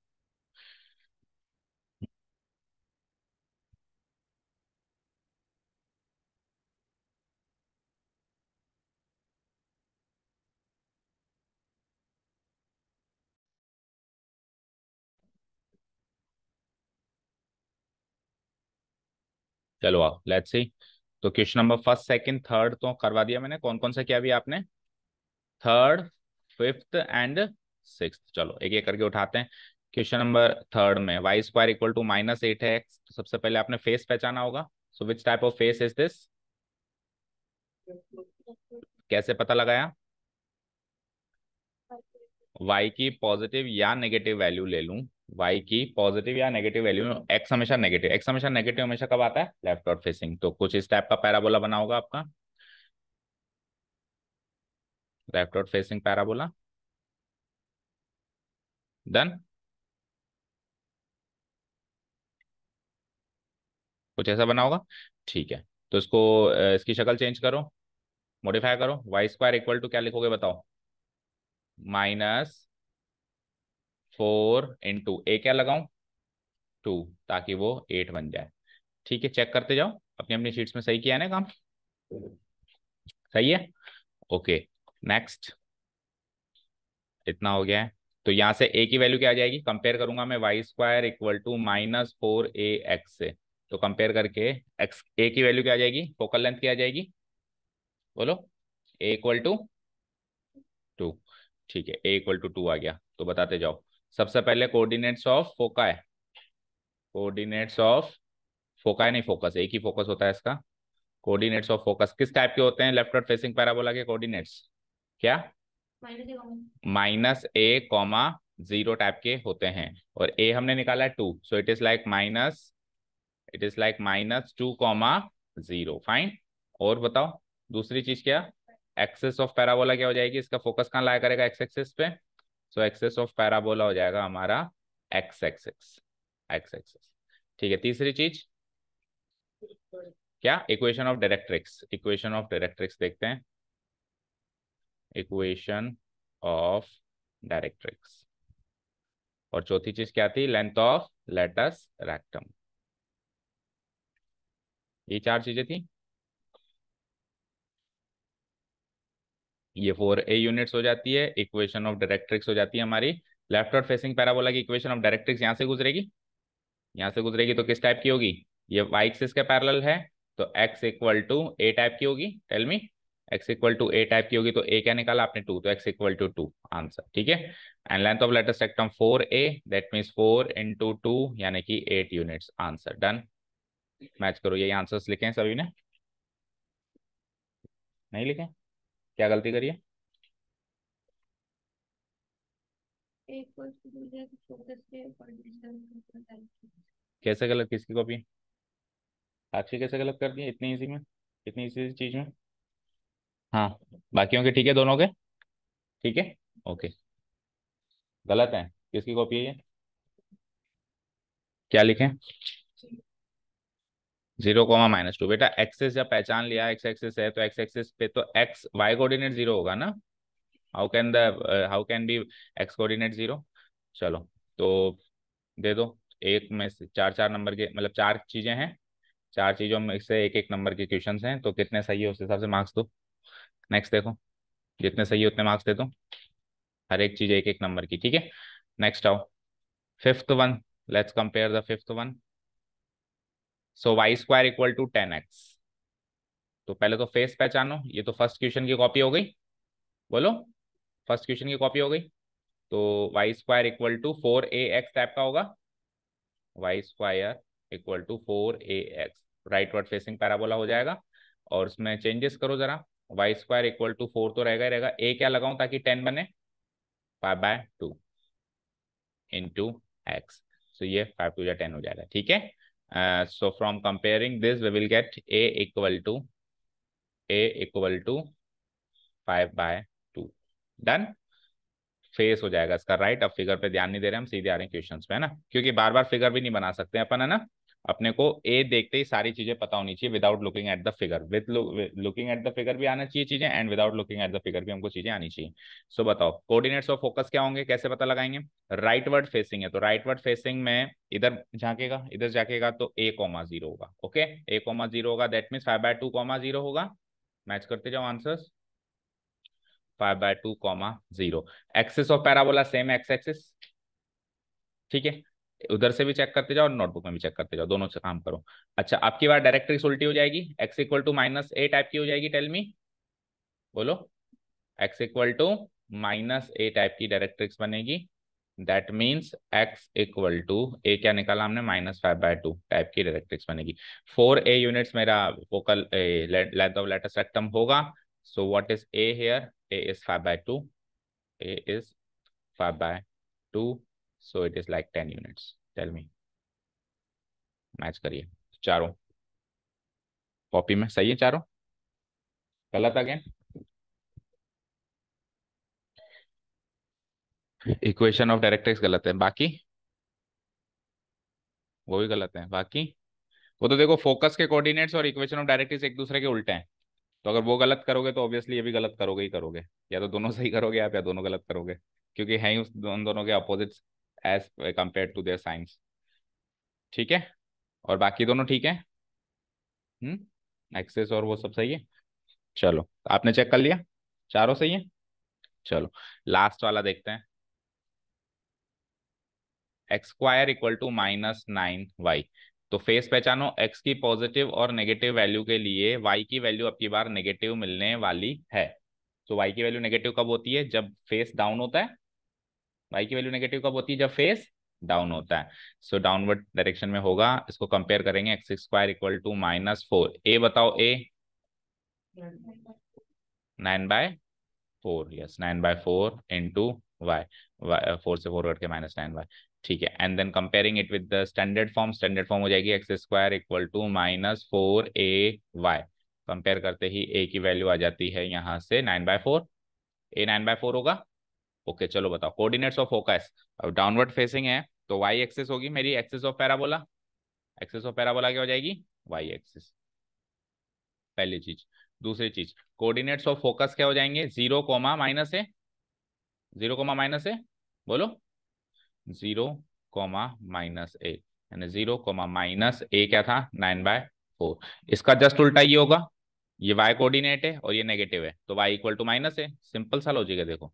चलो आओ लेट सी तो question number first second third तो करवा दिया मैंने कौन कौन सा किया अभी आपने थर्ड फिफ्थ एंड सिक्स चलो एक एक करके उठाते हैं क्वेश्चन नंबर थर्ड में y square equal to minus eight है एक्स तो सबसे पहले आपने फेस पहचाना होगा so which type of face is this कैसे पता लगाया वाई की पॉजिटिव या नेगेटिव वैल्यू ले लूं y की पॉजिटिव या नेगेटिव वैल्यू x हमेशा नेगेटिव x हमेशा नेगेटिव हमेशा कब आता है लेफ्ट आउट फेसिंग तो कुछ इस टाइप का पैराबोला बना होगा आपका left out facing parabola done कुछ ऐसा बना होगा ठीक है तो इसको इसकी शक्ल चेंज करो मॉडिफाई करो वाई स्क्वायर इक्वल टू क्या लिखोगे बताओ माइनस फोर इंटू ए क्या लगाऊं टू ताकि वो एट बन जाए ठीक है चेक करते जाओ अपनी अपनी शीट्स में सही किया है ना काम सही है ओके नेक्स्ट इतना हो गया है तो यहां से ए की वैल्यू क्या आ जाएगी कंपेयर करूंगा मैं y square equal to minus four A x से तो कंपेयर करके एक्स ए की वैल्यू क्या आ जाएगी फोकल लेंथ क्या आ जाएगी बोलो ए इक्वल टू टू ठीक है ए इक्वल टू टू आ गया तो बताते जाओ सबसे पहले कोऑर्डिनेट्स ऑफ है कोऑर्डिनेट्स ऑफ फोका नहीं फोकस एक ही फोकस होता है इसका कोऑर्डिनेट्स ऑफ फोकस किस टाइप के होते हैं लेफ्ट और फेसिंग पैराबोला के कोऑर्डिनेट्स क्या minus a comma zero type के होते हैं और ए हमने निकाला है two so it is like minus it is like minus two comma zero fine और बताओ दूसरी चीज क्या एक्सेस ऑफ पैराबोला क्या हो जाएगी इसका फोकस कहाँ लाया करेगा एक्स एक्सेस पे सो एक्सेस ऑफ पैराबोला हो जाएगा हमारा एक्स एक्सेस एक्स एक्सेस ठीक है तीसरी चीज क्या equation of directrix equation of directrix देखते हैं इक्वेशन ऑफ डायरेक्ट्रिक्स और चौथी चीज क्या थी लेंथ ऑफ लेटस रैक्टम ये चार चीजें थी ये फोर ए यूनिट्स हो जाती है इक्वेशन ऑफ डायरेक्ट्रिक्स हो जाती है हमारी लेफ्ट और फेसिंग पैराबोला की इक्वेशन ऑफ डायरेक्ट्रिक्स यहाँ से गुजरेगी यहाँ से गुजरेगी तो किस टाइप की होगी ये वाई एक्सिस के पैरल है तो x equal to a type की होगी tell me x equal to a type की होगी तो ए क्या निकाला आपने टू तो x equal to two answer ठीक है and length of latus rectum four a that means four into two यानी कि eight units answer done match करो यही आंसर्स लिखे हैं सभी ने नहीं लिखे क्या गलती करिए तो कैसे गलत किसकी कॉपी साक्षी कैसे गलत कर दी इतनी इजी में इतनी इजी चीज में हाँ बाकियों के ठीक है दोनों के ठीक है ओके गलत है किसकी कॉपी है ये क्या लिखें जीरो कोमा माइनस टू बेटा एक्सेस जब पहचान लिया एक्स एक्सेस है तो एक्स एक्सेस पे तो एक्स वाई कोऑर्डिनेट जीरो होगा ना how can the how can be x coordinate zero चलो तो दे दो एक में से चार चार नंबर के मतलब चार चीजें हैं चार चीजों में से एक एक नंबर के क्वेश्चन हैं तो कितने सही है उस हिसाब से मार्क्स दो नेक्स्ट देखो जितने सही है उतने मार्क्स दे दो हर एक चीज एक एक नंबर की ठीक है नेक्स्ट आओ fifth one let's compare the fifth one so y square equal to ten x तो पहले तो फेस पहचानो ये तो फर्स्ट क्वेश्चन की कॉपी हो गई बोलो फर्स्ट क्वेश्चन की कॉपी हो गई तो y square equal to four A x type का होगा y square equal to four A x rightward facing parabola हो जाएगा और उसमें चेंजेस करो जरा y square equal to four तो रहेगा ही रहेगा ए क्या लगाऊं ताकि टेन बने five by two into x so ये फाइव टू या टेन हो जाएगा ठीक है Uh, so from comparing this, we will get A equal to A equal to 5 by 2. Done? Face हो जाएगा इसका राइट अब फिगर पे ध्यान नहीं दे रहे हम सीधे आ रहे हैं क्वेश्चन पे है ना क्योंकि बार बार फिगर भी नहीं बना सकते अपन है ना अपने को ए देखते ही सारी चीजें पता होनी चाहिए without looking at the figure with looking at the figure भी आना चाहिए चीजें and without looking at the figure भी हमको चीजें आनी चाहिए सो so, बताओ कोऑर्डिनेट्स ऑफ फोकस क्या होंगे कैसे पता लगाएंगे राइट वर्ड फेसिंग है तो राइट वर्ड फेसिंग में इधर झाकेगा इधर झाकेगा तो ए कॉमा जीरो होगा ओके ए कॉमा जीरो होगा that mean five by two comma zero होगा मैच करते जाओ answers five by two comma zero axis of parabola same x axis ठीक है उधर से भी चेक करते जाओ और नोटबुक में भी चेक करते जाओ दोनों से काम करो अच्छा आपकी बार डायरेक्टरी उल्टी हो जाएगी x equal to minus a type की हो जाएगी टेल मी बोलो x equal to minus a type की डायरेक्ट्रिक्स बनेगी that means x equal to a क्या निकाला हमने minus five by two type की डायरेक्ट्रिक्स बनेगी फोर ए यूनिट्स मेरा focal length of latus rectum होगा so what is a here a is five by two a is five by two so it is like ten units tell me match करिए चारों copy में सही है चारों गलत again equation of directrix गलत है बाकी वो भी गलत है बाकी वो तो देखो फोकस के कोऑर्डिनेट्स और इक्वेशन ऑफ डायरेक्ट्रिक्स एक दूसरे के उल्टे हैं तो अगर वो गलत करोगे तो ऑब्वियसली ये भी गलत करोगे ही करोगे या तो दोनों सही करोगे आप या दोनों गलत करोगे क्योंकि है ही उस दोनों के opposites as compare to their signs ठीक है और बाकी दोनों ठीक है एक्सेस हम्म? और वो सब सही है चलो आपने चेक कर लिया चारों सही है चलो लास्ट वाला देखते हैं x square equal to minus nine y तो फेस पहचानो एक्स की पॉजिटिव और नेगेटिव वैल्यू के लिए वाई की वैल्यू अब की बार नेगेटिव मिलने वाली है तो वाई की वैल्यू नेगेटिव कब होती है जब फेस डाउन होता है वाई की वैल्यू नेगेटिव कब होती है जब फेस डाउन होता है सो डाउनवर्ड डायरेक्शन में होगा इसको कंपेयर करेंगे x square equal to minus four a बताओ a nine by four yes nine by four into y four से फोर करके माइनस नाइन वाई ठीक है and then comparing it with the standard form standard form हो जाएगी x square equal to minus four a y compare करते ही ए की value आ जाती है यहाँ से nine by four a nine by four होगा ओके चलो बताओ कोऑर्डिनेट्स ऑफ फोकस अब डाउनवर्ड फेसिंग है तो वाई एक्सेस होगी मेरी axis of parabola axis of parabola क्या हो जाएगी वाई एक्सिस पहली चीज दूसरी चीज कोऑर्डिनेट्स ऑफ फोकस क्या हो जाएंगे जीरो कोमा माइनस है जीरो कोमा माइनस है बोलो जीरो कोमा माइनस ए यानी जीरो कोमा माइनस ए क्या था नाइन बाय फोर इसका जस्ट उल्टा ये होगा ये वाई कोऑर्डिनेट है और ये नेगेटिव है तो वाई इक्वल टू माइनस है सिंपल सा लॉजिक है देखो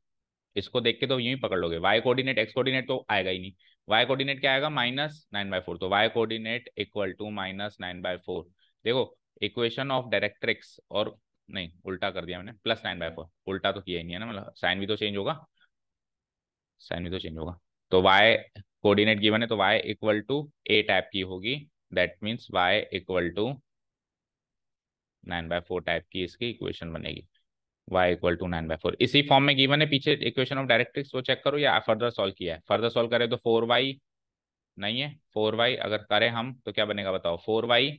इसको देख के तो यूं ही पकड़ लोगे वाई कोऑर्डिनेट एक्स कोऑर्डिनेट तो आएगा ही नहीं वाई कोऑर्डिनेट क्या आएगा माइनस नाइन बाय फोर तो y coordinate equal to minus nine by four देखो इक्वेशन ऑफ डायरेक्ट्रिक्स और नहीं उल्टा कर दिया मैंने प्लस नाइन बाय फोर उल्टा तो किया ही नहीं है ना मतलब साइन भी तो चेंज होगा साइन भी तो चेंज होगा तो वाई कोऑर्डिनेट गिवन है तो y equal to a type की होगी that means y equal to nine by four type की इसकी इक्वेशन बनेगी y equal to nine by four इसी फॉर्म में गिवन है पीछे इक्वेशन ऑफ डायरेक्ट्रिक्स वो चेक करो या फर्दर सॉल्व किया है फर्दर सॉल्व करें तो फोर वाई नहीं है फोर वाई अगर करें हम तो क्या बनेगा बताओ four y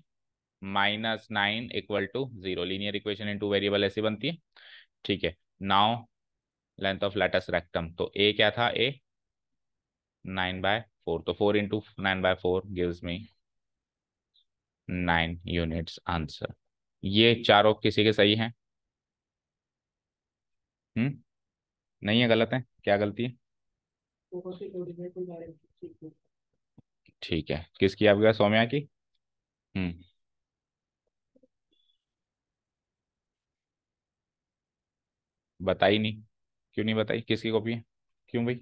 minus nine equal to zero linear equation in two variable ऐसी बनती है ठीक है now length of latus rectum तो ए क्या था ए नाइन बाय फोर तो four into nine by four gives me nine units answer ये चारों किसी के सही हैं हम्म नहीं है गलत है क्या गलती तो है ठीक है किसकी आप गया सौम्या की हम्म बताई नहीं क्यों नहीं बताई किसकी कॉपी है क्यों भाई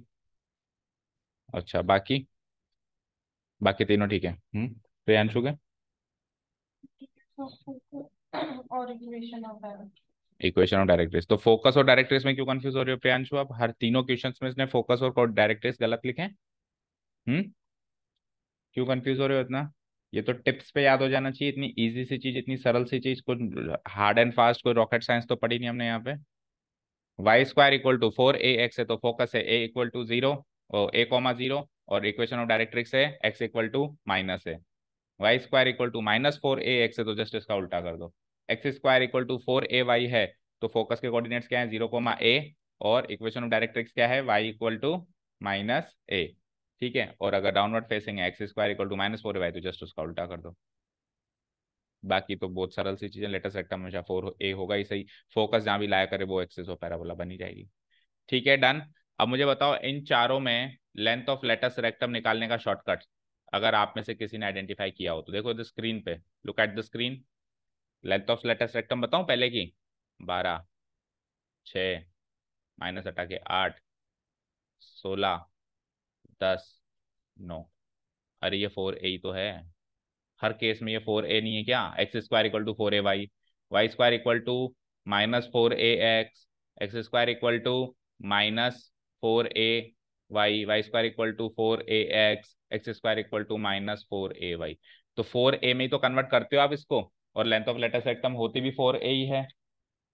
अच्छा बाकी बाकी तीनों ठीक है हम्म प्रियांशु के ऑफ इक्वेशन तो और डायरेक्ट तो फोकस और डायरेक्ट में क्यों कंफ्यूज हो रहे हो प्रियांशु आप हर तीनों क्वेश्चन में इसने फोकस और डायरेक्ट गलत लिखे हम्म क्यों कंफ्यूज हो रहे हो इतना ये तो टिप्स पे याद हो जाना चाहिए इतनी इजी सी चीज इतनी सरल सी चीज को हार्ड एंड फास्ट कोई रॉकेट साइंस तो पढ़ी नहीं हमने यहाँ पे y square equal to four A x है तो फोकस है ए इक्वल टू जीरो और ए कॉमा जीरो और इक्वेशन ऑफ डायरेक्ट्रिक्स है एक्स इक्वल टू माइनस है y square equal to minus four A x है तो जस्ट इसका उल्टा कर दो x square equal to four a y है तो फोकस के कोऑर्डिनेट्स क्या है जीरो कोमा ए और इक्वेशन ऑफ डायरेक्ट्रिक्स क्या है y equal to minus a ठीक है और अगर डाउनवर्ड फेसिंग है x square equal to minus four a y तो जस्ट उसका उल्टा कर दो बाकी तो बहुत सरल सी चीजें लेटर सेक्टर हमेशा फोर ए होगा ही सही फोकस जहां भी लाया करे वो एक्सेस ऑफ पैराबोला बनी जाएगी ठीक है डन अब मुझे बताओ इन चारों में लेंथ ऑफ लेटर रेक्टम निकालने का शॉर्टकट अगर आप में से किसी ने आइडेंटिफाई किया हो तो देखो द स्क्रीन पे look at the screen length of latus rectum बताऊं पहले की बारह छ माइनस अटा के आठ सोलह दस नौ अरे ये फोर ए ही तो है हर केस में ये फोर ए नहीं है क्या x square equal to four a y y square equal to minus four A x x square equal to minus four a y y square equal to four A x x square equal to minus four a y तो four a में ही तो convert करते हो आप इसको और length of latus rectum होती भी फोर ए ही है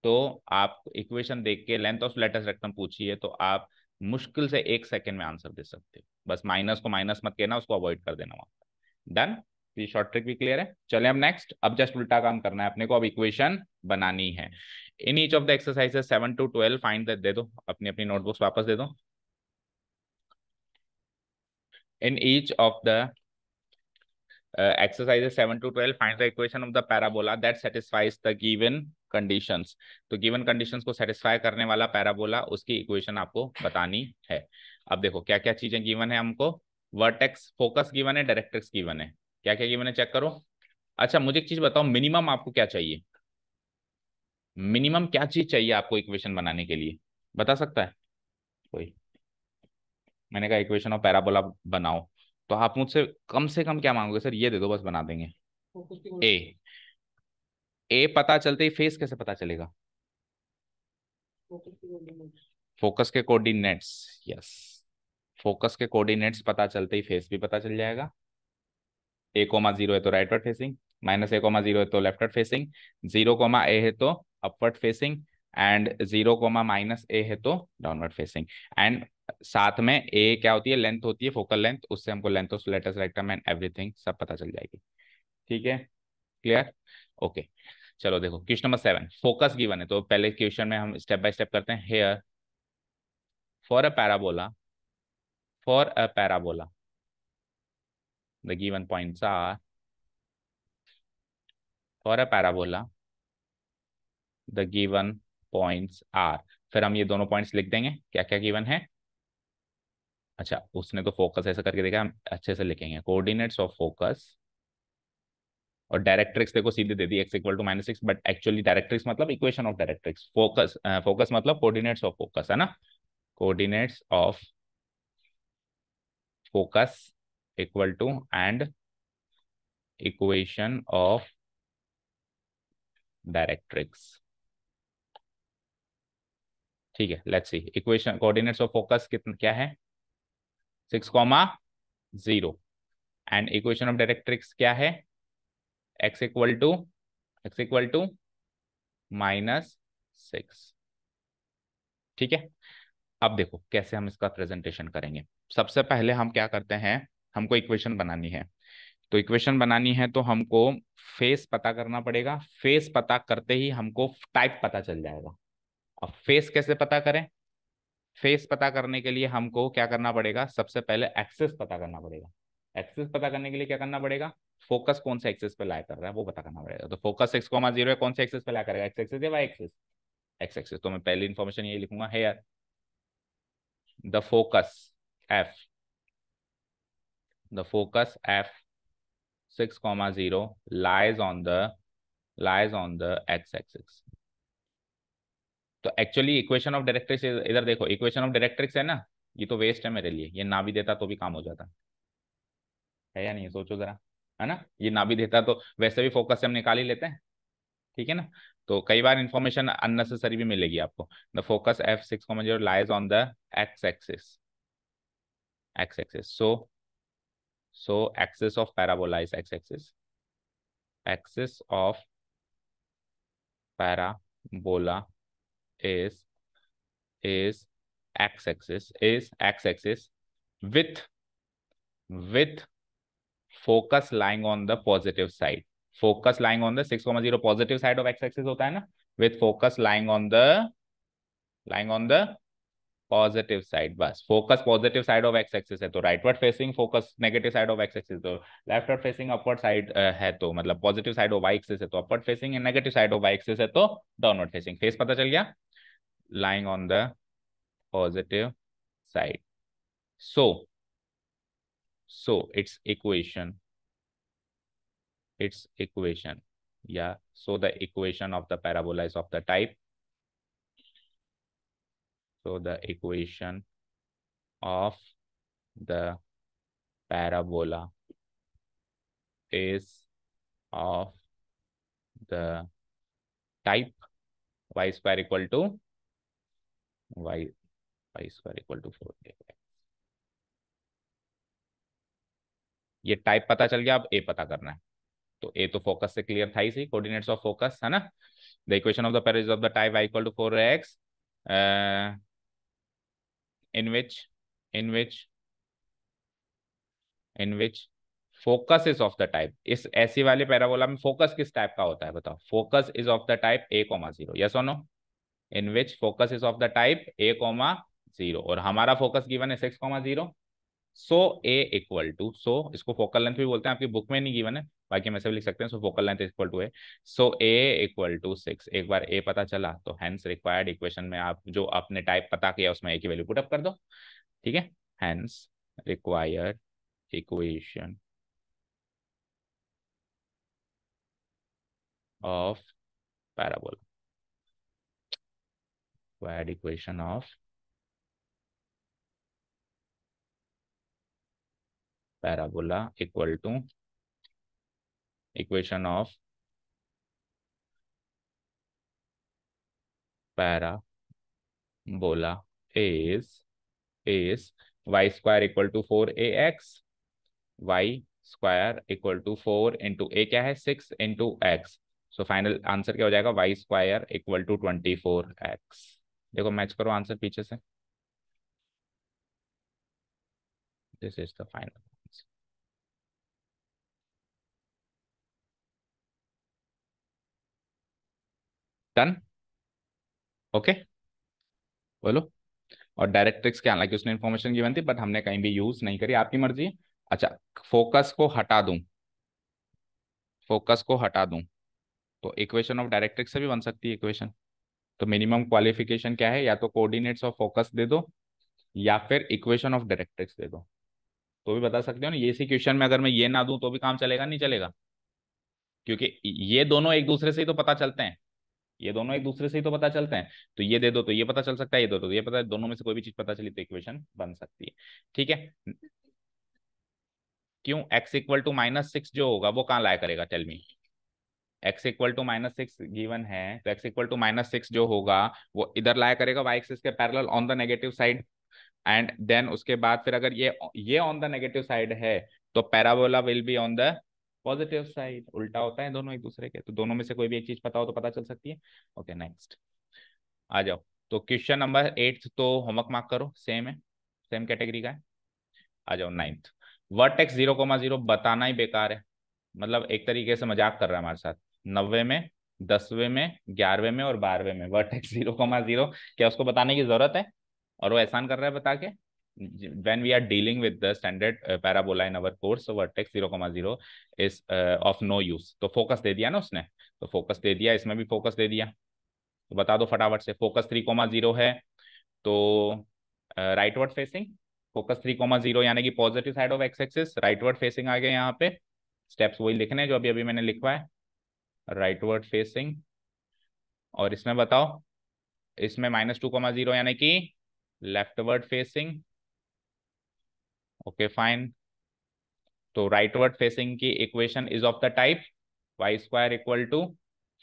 तो आप इक्वेशन देख के लेंथ ऑफ लेटर रेक्टम पूछी है तो आप मुश्किल से एक सेकेंड में आंसर दे सकते हो बस माइनस को माइनस मत कहना उसको अवॉइड कर देना वहां डन ये शॉर्ट ट्रिक भी क्लियर है चले अब नेक्स्ट अब जस्ट उल्टा काम करना है अपने को अब इक्वेशन बनानी है in each of the exercise seven to twelve find दे दो अपनी अपनी नोटबुक्स वापस दे दो in each of the Uh, exercises 7 to 12 find the equation of the parabola that satisfies the given conditions तो given conditions को satisfy करने वाला parabola उसकी equation आपको बतानी है अब देखो क्या क्या चीजें given है हमको vertex focus given है directrix given है क्या क्या given है चेक करो अच्छा मुझे एक चीज बताओ मिनिमम आपको क्या चाहिए मिनिमम क्या चीज चाहिए आपको इक्वेशन बनाने के लिए बता सकता है कोई मैंने कहा इक्वेशन और पैराबोला बनाओ तो आप मुझसे कम से कम क्या मांगोगे सर ये दे दो बस बना देंगे ए ए पता चलते ही फेस कैसे पता चलेगा फोकस के कोऑर्डिनेट्स यस फोकस के कोऑर्डिनेट्स पता चलते ही फेस भी पता चल जाएगा ए कोमा जीरो है तो rightward facing minus a comma zero है तो leftward facing zero comma a है तो upward facing and zero comma minus a है तो डाउनवर्ड फेसिंग एंड साथ में ए क्या होती है लेंथ होती है फोकल लेंथ उससे हमको length of latus rectum and everything सब पता चल जाएगी ठीक है क्लियर ओके चलो देखो question number seven focus given है तो पहले क्वेश्चन में हम स्टेप बाय स्टेप करते हैं here for a parabola for a parabola the given points are for a parabola the given points are फिर हम ये दोनों पॉइंट्स लिख देंगे क्या क्या गिवन है अच्छा उसने तो फोकस ऐसा करके देखा हम अच्छे से लिखेंगे कोऑर्डिनेट्स ऑफ फोकस और डायरेक्ट्रिक्स देखो सीधे दे दी x equal to minus six but actually directrix मतलब equation of directrix focus focus मतलब कोऑर्डिनेट्स ऑफ फोकस है ना coordinates of focus equal to and equation of directrix ठीक है let's see equation coordinates of focus कितना क्या है six comma zero and equation of directrix क्या है x equal to x equal to minus six ठीक है अब देखो कैसे हम इसका प्रेजेंटेशन करेंगे सबसे पहले हम क्या करते हैं हमको इक्वेशन बनानी है तो इक्वेशन बनानी है तो हमको फेस पता करना पड़ेगा फेस पता करते ही हमको टाइप पता चल जाएगा अब फेस कैसे पता करें फेस पता करने के लिए हमको क्या करना पड़ेगा सबसे पहले एक्सेस पता करना पड़ेगा एक्सेस पता करने के लिए क्या करना पड़ेगा फोकस कौन से एक्सेस पे लाया कर रहा है वो पता करना पड़ेगा तो फोकस एक्स हमारा जीरो कौन से एक्सेस पे लाया करेगा एक्स एक्सेस या वाई एक्सेस एक्स एक्सेस तो मैं पहली इन्फॉर्मेशन ये लिखूंगा है यार the focus F the focus F six comma zero lies on the lies on the x-axis तो एक्चुअली इक्वेशन ऑफ डायरेक्ट्रिक्स इधर देखो इक्वेशन ऑफ डायरेक्ट्रिक्स है ना ये तो वेस्ट है मेरे लिए ये ना भी देता तो भी काम हो जाता है या नहीं सोचो जरा है ना ये ना भी देता तो वैसे भी फोकस से हम निकाल ही लेते हैं ठीक है ना तो कई बार इन्फॉर्मेशन अननेसेसरी भी मिलेगी आपको द फोकस एफ सिक्स को zero lies on the x axis x axis so so axis of parabola is x axis axis of parabola is is x-axis is x-axis with with focus lying on the positive side focus lying on the 6,0 positive side of x-axis होता है ना with focus lying on the lying on the positive side बस focus positive side of x axis है तो rightward facing focus negative side of x axis तो leftward facing upward side है तो मतलब positive side of y axis है तो upward facing and negative side of y axis है तो डाउनवर्ड फेसिंग फेस पता चल गया lying on the positive side. So, so it's equation. It's equation. Yeah. So the equation of the parabola is of the type. So the equation of the parabola is of the type y square equal to y y square equal to four ये type पता चल गया अब ए पता करना है तो ए तो फोकस से क्लियर था ही सही कोऑर्डिनेट्स ऑफ फोकस है ना the equation of the parabola of the type y equal to four x in which in which in which focus is of the type इस ऐसी वाले पैराबोला में फोकस किस टाइप का होता है बताओ focus is of the type a comma zero yes और no in which focus is of the type a comma zero और हमारा फोकस गिवन है six comma zero so a equal to so इसको focal length भी बोलते हैं आपकी book में नहीं गिवन है बाकी हम ऐसे भी लिख सकते हैं so focal length equal to है so a equal to six एक बार ए पता चला तो हैंस रिक्वायर्ड इक्वेशन में आप जो आपने टाइप पता किया उसमें ए की वैल्यू पुटअप कर दो ठीक है hence required equation of parabola squared equation of parabola equal to equation of parabola is is y square equal to 4ax y square equal to 4 into a क्या है 6 into x so final answer क्या हो जाएगा y square equal to 24x देखो match करो answer पीछे से this is the final done okay बोलो और डायरेक्ट्रिक्स क्या हालांकि उसने इन्फॉर्मेशन गिवन थी बट हमने कहीं भी यूज नहीं करी आपकी मर्जी है अच्छा फोकस को हटा दूं फोकस को हटा दूं तो इक्वेशन ऑफ डायरेक्ट्रिक्स से भी बन सकती है इक्वेशन तो मिनिमम क्वालिफिकेशन क्या है या तो कोऑर्डिनेट्स ऑफ फोकस दे दो या फिर इक्वेशन ऑफ डायरेक्ट्रिक्स दे दो तो भी बता सकते हो ना ये सी क्वेश्चन में अगर मैं ये ना दूं तो भी काम चलेगा नहीं चलेगा क्योंकि ये दोनों एक दूसरे से ही तो पता चलते हैं ये दोनों एक दूसरे से ही तो पता चलते हैं तो ये दे दो तो ये पता चल सकता है ये दो तो ये पता है दोनों में से कोई भी चीज पता चली तो इक्वेशन बन सकती है ठीक है क्यों x equal to minus six जो होगा वो कहाँ लाया करेगा tell me x equal to minus six given है तो x equal to minus six जो होगा वो इधर लाया करेगा वाई एक्सिस के parallel on the negative side and then उसके बाद फिर अगर ये ये ऑन द नेगेटिव साइड है तो parabola will be on the positive side उल्टा होता है दोनों एक दूसरे के तो दोनों में से कोई भी एक चीज पता हो तो पता चल सकती है ओके नेक्स्ट आ जाओ तो क्वेश्चन नंबर एट्थ तो होमवर्क मार्क करो सेम है सेम कैटेगरी का है आ जाओ ninth x zero comma zero बताना ही बेकार है मतलब एक तरीके से मजाक कर रहा है हमारे साथ नब्बे में दसवें में ग्यारहवें में और बारहवें में वर्टेक्स जीरो कोमा जीरो क्या उसको बताने की जरूरत है और वो एहसान कर रहा है बता के when we are dealing with the standard uh, parabola in our course so vertex 0 comma 0 is uh, of no use तो फोकस दे दिया ना उसने तो फोकस दे दिया इसमें भी फोकस दे दिया तो बता दो फटाफट से फोकस थ्री कोमा जीरो है तो rightward facing focus three comma zero यानी कि positive side of x axis rightward facing आ गया यहाँ पे स्टेप्स वही लिखने जो अभी अभी मैंने लिखवा है राइटवर्ड फेसिंग और इसमें बताओ इसमें माइनस टू कोमा जीरो यानी कि लेफ्टवर्ड फेसिंग ओके फाइन तो राइटवर्ड फेसिंग की equation is of the type Y square equal to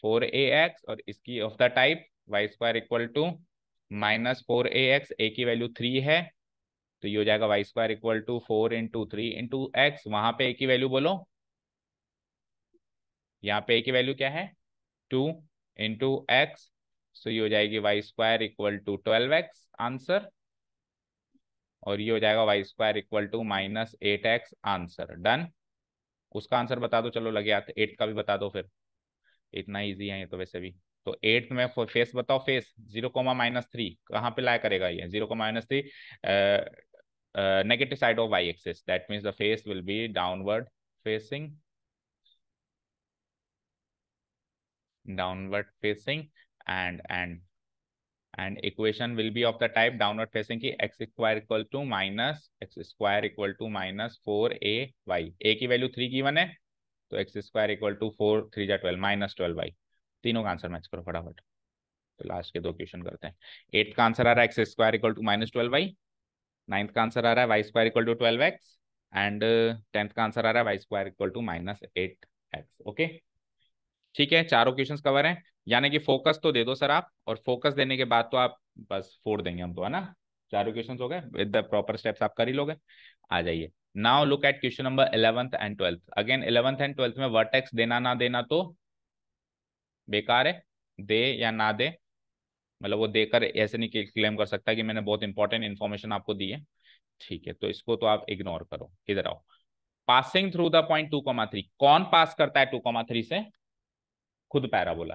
four A x और इसकी of the type Y square equal to minus four A x a की value three है तो ये हो जाएगा y square equal to four into three into x वहां पे ए की वैल्यू बोलो यहाँ पे ए की वैल्यू क्या है टू इंटू एक्स सो ये हो जाएगी y square equal to twelve x answer और ये हो जाएगा y square equal to minus eight x answer done उसका आंसर बता दो चलो लगे आते एट का भी बता दो फिर इतना इजी है ये तो वैसे भी तो एट में फेस बताओ face zero comma minus three कहाँ पे लाया करेगा ये zero comma minus three negative side of y axis that means the face will be downward facing downward facing and and and equation will be of the type downward facing ki x square equal to minus x square equal to minus 4ay a की value three की one है तो x square equal to four three जा twelve minus twelve y तीनों का answer match करो फटाफट तो लास्ट के दो क्वेश्चन करते हैं एट्थ का आंसर आ रहा है x square equal to minus twelve y ninth का आंसर आ रहा है y square equal to twelve x and tenth का आंसर आ रहा है y square equal to minus eight x okay ठीक है चारों क्वेश्चन कवर है यानी कि फोकस तो दे दो सर आप और फोकस देने के बाद तो आप बस फोड़ देंगे हम तो है ना चारों क्वेश्चन हो गए विद द प्रॉपर स्टेप्स आप कर ही लोगे आ जाइए now look at question number eleventh and twelfth again eleventh and twelfth में वर्टेक्स देना ना देना तो बेकार है दे या ना दे मतलब वो देकर ऐसे नहीं क्लेम कर सकता कि मैंने बहुत इंपॉर्टेंट इन्फॉर्मेशन आपको दी है ठीक है तो इसको तो आप इग्नोर करो इधर आओ passing through the point two comma three कौन पास करता है टू कॉमा थ्री से खुद पैराबोला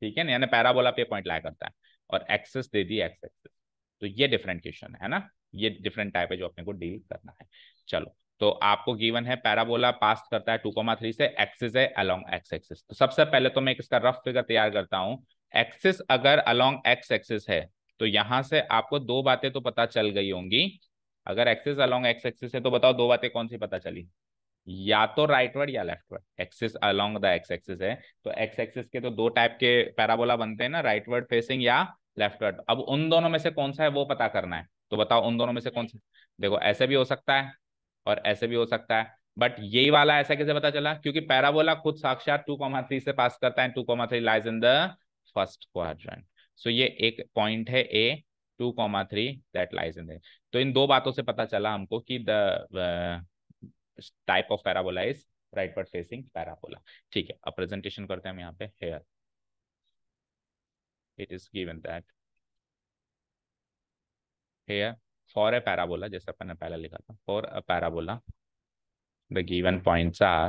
ठीक है ना यानी पैराबोला पे पॉइंट लाया करता है और एक्सेस दे दी एक्स एक्सेस तो ये डिफरेंट क्वेश्चन है ना ये डिफरेंट टाइप है जो अपने को डील करना है चलो तो आपको गिवन है पैराबोला पास करता है टू कोमा थ्री से एक्सिस है अलोंग एक्स एक्सिस तो सबसे पहले तो मैं इसका रफ फिगर तैयार करता हूँ एक्सिस अगर अलोंग एक्स एक्सिस है तो यहाँ से आपको दो बातें तो पता चल गई होंगी अगर एक्सिस अलोंग एक्स एक्सिस है तो बताओ दो बातें कौन सी पता चली या तो राइट वर्ड या leftward axis along the x axis है तो एक्स एक्सिस के तो दो टाइप के पैराबोला बनते हैं ना राइट वर्ड फेसिंग या लेफ्ट वर्ड अब उन दोनों में से कौन सा है वो पता करना है तो बताओ उन दोनों में से कौन सा देखो ऐसे भी हो सकता है और ऐसे भी हो सकता है बट यही वाला ऐसा कैसे पता चला क्योंकि पैराबोला खुद साक्षात टू कॉमा थ्री से पास करता है two comma three lies in the first क्वार सो ये एक पॉइंट है a two comma three that lies in तो इन दो बातों से पता चला हमको कि the type of parabola is rightward facing parabola ठीक है अब प्रेजेंटेशन करते हैं हम यहाँ पे here it is given that here for a parabola जैसे अपन ने पहले लिखा था for a parabola the given points are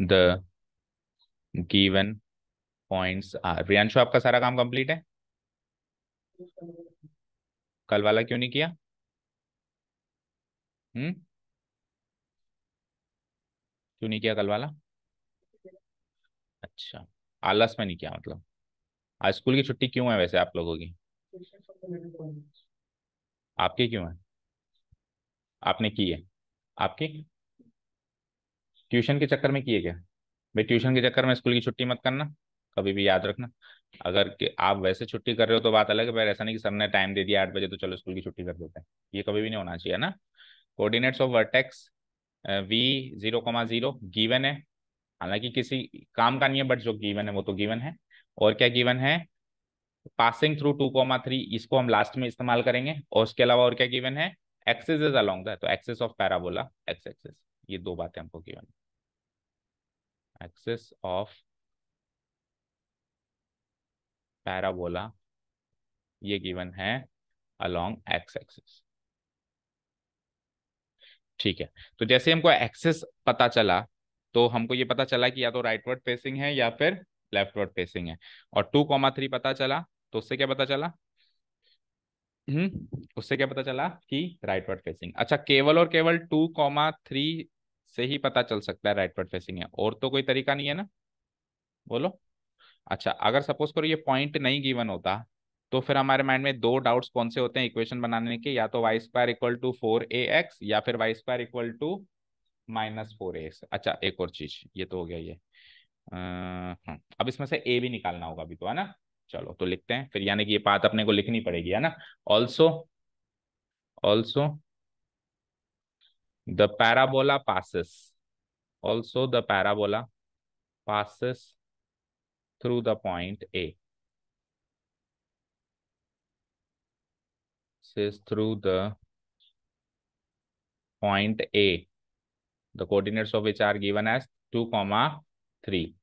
the given points are Riyanshu आपका सारा काम कंप्लीट है कल वाला क्यों नहीं किया हम्म। क्यों नहीं किया कल वाला अच्छा आलस में नहीं किया मतलब आज स्कूल की छुट्टी क्यों है वैसे आप लोगों की आपके क्यों है आपने की है आपके ट्यूशन के चक्कर में किए क्या भाई ट्यूशन के चक्कर में स्कूल की छुट्टी मत करना कभी भी याद रखना अगर कि आप वैसे छुट्टी कर रहे हो तो बात अलग है पर ऐसा नहीं कि सर ने टाइम दे दिया आठ बजे तो चलो स्कूल की छुट्टी कर देते हैं ये कभी भी नहीं होना चाहिए ना coordinates of vertex V zero comma zero given है हालांकि किसी काम का नहीं है बट जो गिवन है वो तो गिवन है और क्या गिवन है passing through two comma three इसको हम लास्ट में इस्तेमाल करेंगे और उसके अलावा और क्या गिवन है एक्सेस इज अलॉन्ग द तो axis of parabola x axis ये दो बातें हमको गिवन एक्सेस ऑफ पैराबोला ये गिवन है अलॉन्ग एक्स एक्सेस ठीक है तो जैसे हमको एक्सेस पता चला तो हमको ये पता चला कि या तो वर्ड फेसिंग है या फिर वर्ड फेसिंग है और टू कॉमा थ्री पता चला तो उससे क्या पता चला हम्म उससे क्या पता चला कि वर्ड फेसिंग अच्छा केवल और केवल टू कॉमा थ्री से ही पता चल सकता है राइट वर्ड फेसिंग है और तो कोई तरीका नहीं है ना बोलो अच्छा अगर सपोज करो ये पॉइंट नहीं गिवन होता तो फिर हमारे माइंड में दो डाउट्स कौन से होते हैं इक्वेशन बनाने के या तो y square equal to four A x या फिर y square equal to minus four A x अच्छा एक और चीज ये तो हो गया ये आ, हाँ, अब इसमें से ए भी निकालना होगा अभी तो है ना चलो तो लिखते हैं फिर यानी कि ये बात अपने को लिखनी पड़ेगी है ना also also the parabola passes also the parabola passes through the point a passes through the point A. The coordinates of which are given as 2, comma 3.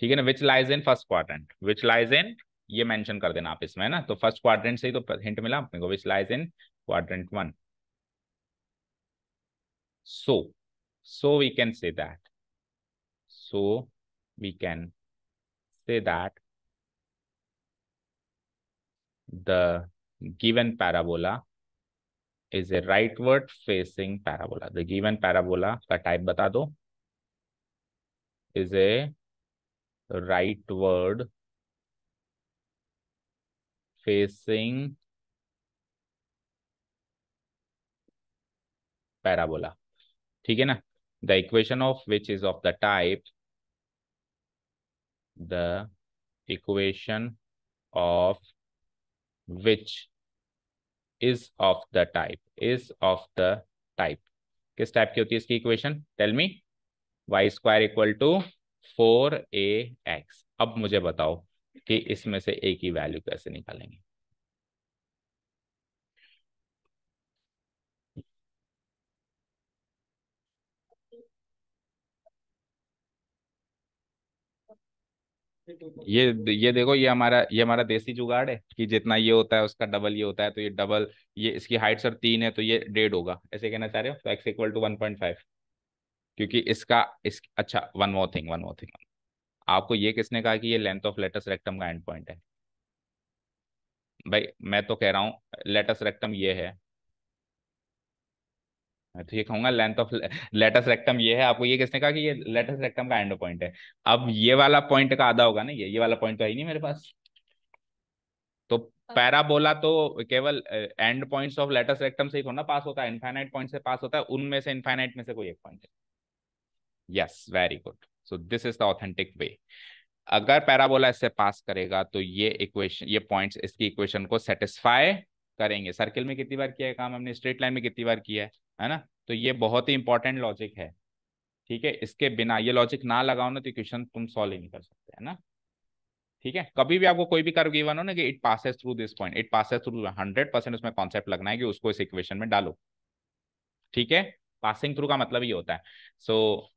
ठीक है ना which lies in first quadrant which lies in ये mention कर देना आप इसमें है ना तो फर्स्ट क्वाड्रेंट से ही तो हिंट मिला अपने को which lies in quadrant one so so we can say that so we can say that the given parabola is a rightward facing parabola. The given parabola ka type bata do is a rightward facing parabola. theek hai na The equation of which is of the type the equation of which is of the type is of the type किस type की होती है इसकी equation tell me y square equal to four A x अब मुझे बताओ कि इसमें से ए की वैल्यू कैसे निकालेंगे ये ये देखो ये हमारा ये हमारा देसी जुगाड़ है कि जितना ये होता है उसका डबल ये होता है तो ये डबल ये इसकी हाइट सर तीन है तो ये डेढ़ होगा ऐसे कहना चाह रहे हो तो x equal to one point five क्योंकि इसका इस अच्छा one more thing one more thing आपको ये किसने कहा कि ये लेंथ ऑफ लेटस रेक्टम का एंड पॉइंट है भाई मैं तो कह रहा हूँ लेटस रेक्टम ये है हाँ, तो ये कहूंगा लेंथ ऑफ लेटस रेक्टम ये है आपको ये किसने कहा कि ये लेटस रेक्टम का एंड पॉइंट है अब ये वाला पॉइंट का आधा होगा ना ये ये वाला पॉइंट तो है ही नहीं मेरे पास तो पैराबोला तो केवल end points of latus rectum से ही ना पास होता है इनफाइनाइट पॉइंट से पास होता है उनमें से इनफाइनाइट में से कोई एक पॉइंट है yes very good so this is the authentic way अगर पैराबोला इससे पास करेगा तो ये इक्वेशन ये पॉइंट इसकी इक्वेशन को सेटिस्फाई करेंगे सर्किल में कितनी बार किया है काम हमने स्ट्रेट लाइन में कितनी बार किया है है ना तो ये बहुत ही इंपॉर्टेंट लॉजिक है ठीक है इसके बिना ये लॉजिक ना लगाओ ना तो क्वेश्चन तुम सॉल्व ही नहीं कर सकते है ना ठीक है कभी भी आपको कोई भी कर्व गिवन हो ना कि it passes through this point it passes through hundred percent उसमें कॉन्सेप्ट लगना है कि उसको इस इक्वेशन में डालो ठीक है पासिंग थ्रू का मतलब ये होता है सो so,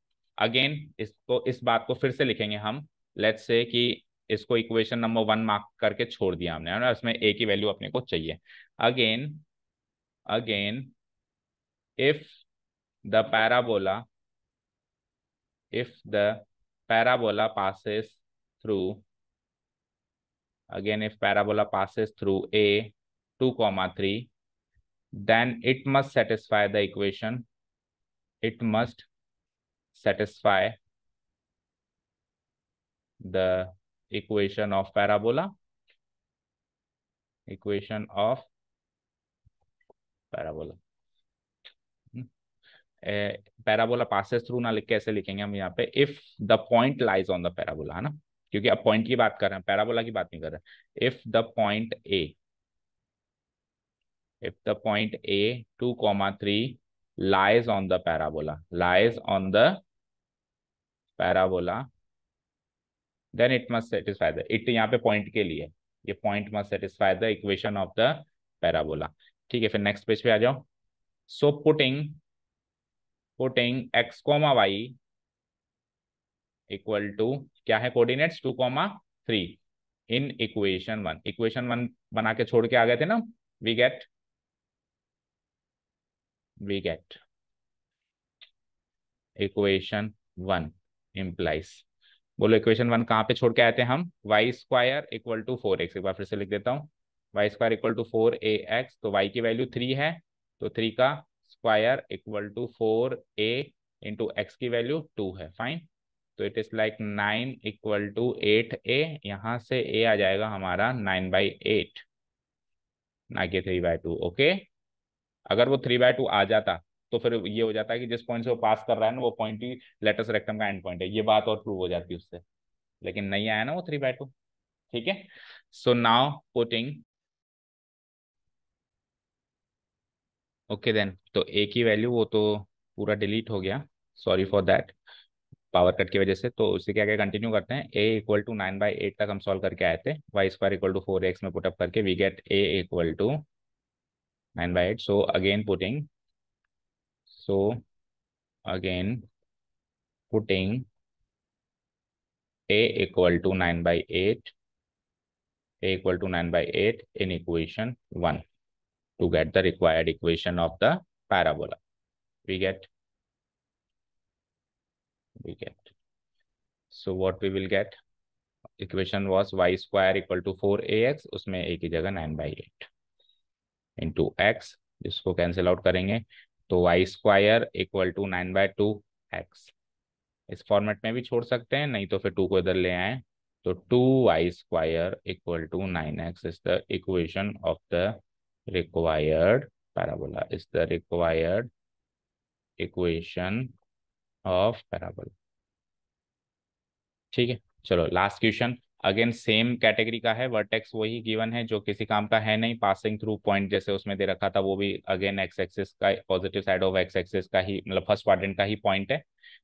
अगेन इसको इस बात को फिर से लिखेंगे हम लेट से कि इसको इक्वेशन नंबर वन मार्क करके छोड़ दिया हमने है ना इसमें ए की वैल्यू अपने को चाहिए again again if the parabola if the parabola passes through again if parabola passes through a 2 comma 3 then it must satisfy the equation it must satisfy the equation of parabola equation of parabola parabola passes through ना लिख कैसे लिखेंगे हम यहाँ पे if the point lies on the parabola है ना क्योंकि अब पॉइंट की बात कर रहे हैं पैराबोला की बात नहीं कर रहे if the point A if the point A two comma three lies on the parabola lies on the parabola then it must satisfy the it यहाँ पे पॉइंट के लिए ये point must satisfy the equation of the parabola ठीक है फिर next page पे आ जाओ so putting putting x comma y equal to क्या है coordinates two comma three in equation one equation one बना के छोड़ के आ गए थे ना we get we get equation one implies बोलो इक्वेशन वन कहाँ पे छोड़ के आए थे हम y square equal to four x एक बार फिर से लिख देता हूँ y square equal to four A x तो वाई की वैल्यू थ्री है तो थ्री का square equal to four a into x की वैल्यू टू है फाइन तो it is like nine equal to eight a यहां से ए आ जाएगा हमारा नाइन बाई एट ना कि थ्री बाय टू ओके अगर वो थ्री बाय टू आ जाता तो फिर ये हो जाता है कि जिस पॉइंट से वो पास कर रहा है ना वो पॉइंट ही लेटर रेक्टम का एंड पॉइंट है ये बात और प्रूव हो जाती है उससे लेकिन नहीं आया ना वो थ्री बाय टू ठीक है so now putting okay then तो ए की वैल्यू वो तो पूरा डिलीट हो गया sorry for that power cut की वजह से तो उसे क्या क्या कंटिन्यू करते हैं a equal to nine by eight तक हम सॉल्व करके आए थे y square equal to four x में पुटअप करके we get a equal to nine by eight so again putting so again putting a equal to nine by eight a equal to nine by eight in equation one to get the required equation of the parabola. We get, we get. So what we will get, equation was y square equal to 4ax, उसमें a की जगह 9 by 8 into x, जिसको cancel out करेंगे तो y square equal to 9 by two x इस format में भी छोड़ सकते हैं नहीं तो फिर टू को इधर ले आए तो two y square equal to nine x is the equation of the required parabola is the required equation of parabola ठीक है चलो last question again same category का है वर्टेक्स वही गिवन है जो किसी काम का है नहीं पासिंग थ्रू पॉइंट जैसे उसमें दे रखा था वो भी अगेन एक्स एक्सिस का positive side of x axis का ही मतलब फर्स्ट पार्टेंट का ही पॉइंट है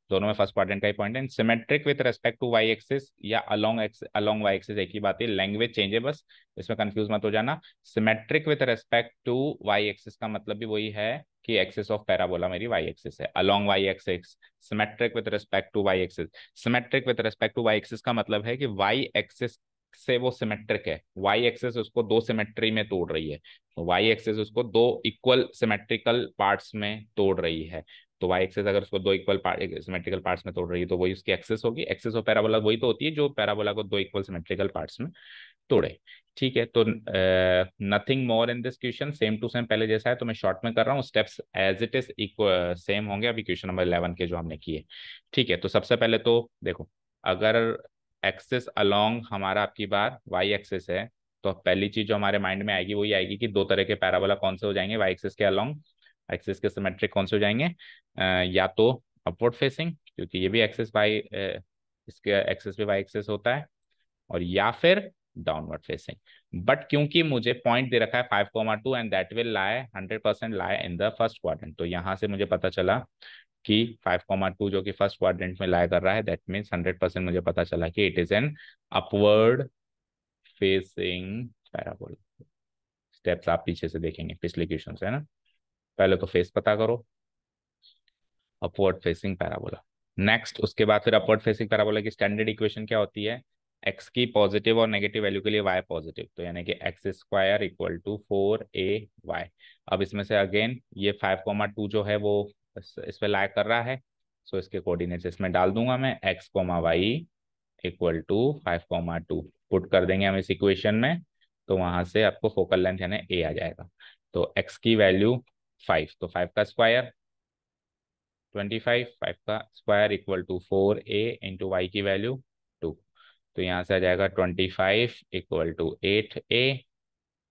दोनों में फर्स्ट पार्टेंट का ही पॉइंट है symmetric with respect to y axis या along x along y axis एक ही बात है लैंग्वेज चेंज है बस इसमें कंफ्यूज मत हो जाना symmetric with respect to y axis का मतलब भी वही है कि एक्सेस ऑफ पैराबोला मेरी वाई एक्सेस है along y axis symmetric with respect to y axis symmetric with respect to y axis का मतलब है कि वाई एक्सेस से वो सिमेट्रिक है वाई एक्सेस उसको दो सिमेट्री में तोड़ रही है वाई एक्सेस उसको दो इक्वल सिमेट्रिकल पार्ट्स में तोड़ रही है तो वाई एक्सेस अगर उसको दो इक्वल पार्ट सिमेट्रिकल पार्ट्स में तोड़ रही है तो वही उसकी एक्सेस होगी एक्सेस ऑफ पैराबोला वही तो होती है जो पैराबोला को दो इक्वल सिमेट्रिकल पार्ट्स में तोड़े ठीक है तो nothing more in this question same to same पहले जैसा है तो मैं शॉर्ट में कर रहा हूँ steps as it is equal same होंगे अभी क्वेश्चन नंबर इलेवन के जो हमने किए ठीक है तो सबसे पहले तो देखो अगर एक्सेस अलोंग हमारा आपकी बार वाई एक्सेस है तो पहली चीज जो हमारे माइंड में आएगी वही आएगी कि दो तरह के पैराबोला कौन से हो जाएंगे वाई एक्सेस के अलोंग एक्सेस के सिमेट्रिक कौन से हो जाएंगे आ, या तो अपवर्ड फेसिंग क्योंकि ये भी एक्सेस वाई इसके एक्सेस भी वाई एक्सेस होता है और या फिर डाउनवर्ड फेसिंग बट क्योंकि मुझे पॉइंट दे रखा है five comma two and that will lie hundred percent lie in the first quadrant तो यहां से मुझे पता चला कि फाइव कॉमा टू जो कि फर्स्ट क्वाड्रेंट में लाया कर रहा है दैट मीन्स हंड्रेड परसेंट मुझे पता चला कि it is an upward facing parabola steps आप पीछे से देखेंगे पिछले क्वेश्चन है ना पहले तो फेस पता करो अपवर्ड फेसिंग पैराबोला नेक्स्ट उसके बाद फिर अपवर्ड फेसिंग पैराबोला की स्टैंडर्ड इक्वेशन क्या होती है x की पॉजिटिव और नेगेटिव वैल्यू के लिए y पॉजिटिव तो यानी कि x square equal to four a y अब इसमें से अगेन ये फाइव कोमा टू जो है वो इस, पर लाइक कर रहा है सो so इसके कोऑर्डिनेट्स इसमें डाल दूंगा मैं x comma y equal to five comma two put कर देंगे हम इस इक्वेशन में तो वहां से आपको फोकल लेंथ यानी ए आ जाएगा तो एक्स की वैल्यू फाइव तो फाइव का स्क्वायर ट्वेंटी फाइव फाइव का square equal to four a into y की वैल्यू तो यहाँ से आ जाएगा twenty five equal to eight a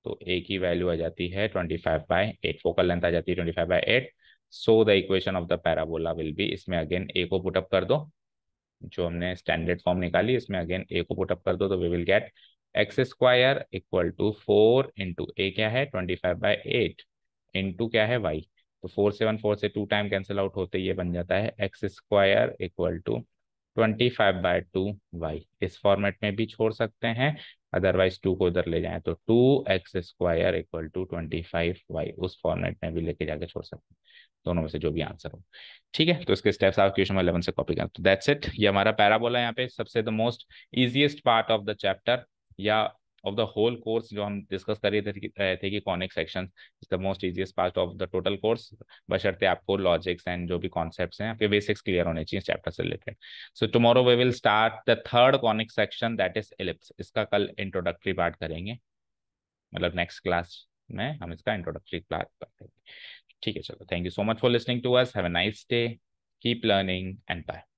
तो ए की वैल्यू आ जाती है twenty five by eight focal length आ जाती है twenty five by eight so the equation of the parabola will be इसमें अगेन ए को पुटअप कर दो जो हमने स्टैंडर्ड फॉर्म निकाली इसमें अगेन ए को पुटअप कर दो तो we will get x square equal to four into a क्या है twenty five by eight into क्या है वाई तो फोर सेवन फोर से टू टाइम कैंसिल आउट होते ये बन जाता है x square equal to twenty five by two y इस फॉर्मेट में भी छोड़ सकते हैं अदरवाइज टू को उधर ले जाएं तो two x square equal to twenty five y उस फॉर्मेट में भी लेके जाके छोड़ सकते हैं दोनों में से जो भी आंसर हो ठीक है तो इसके स्टेप्स आप क्वेश्चन इलेवन से कॉपी करें तो दैट्स इट ये हमारा पैराबोला यहाँ पे सबसे the most easiest part of the chapter या ऑफ द होल कोर्स जो हम डिस्कस कर रहे थे, थे कि conic section is the most easiest part of the total course बशर्ते आपको लॉजिक्स एंड जो भी कॉन्सेप्ट्स हैं आपके बेसिक्स क्लियर होने चाहिए चैप्टर से related so tomorrow we will start the third conic section that is ellipse इसका कल इंट्रोडक्टरी पार्ट करेंगे मतलब नेक्स्ट क्लास में हम इसका इंट्रोडक्टरी पार्ट करेंगे ठीक है चलो thank you so much for listening to us have a nice day keep learning and bye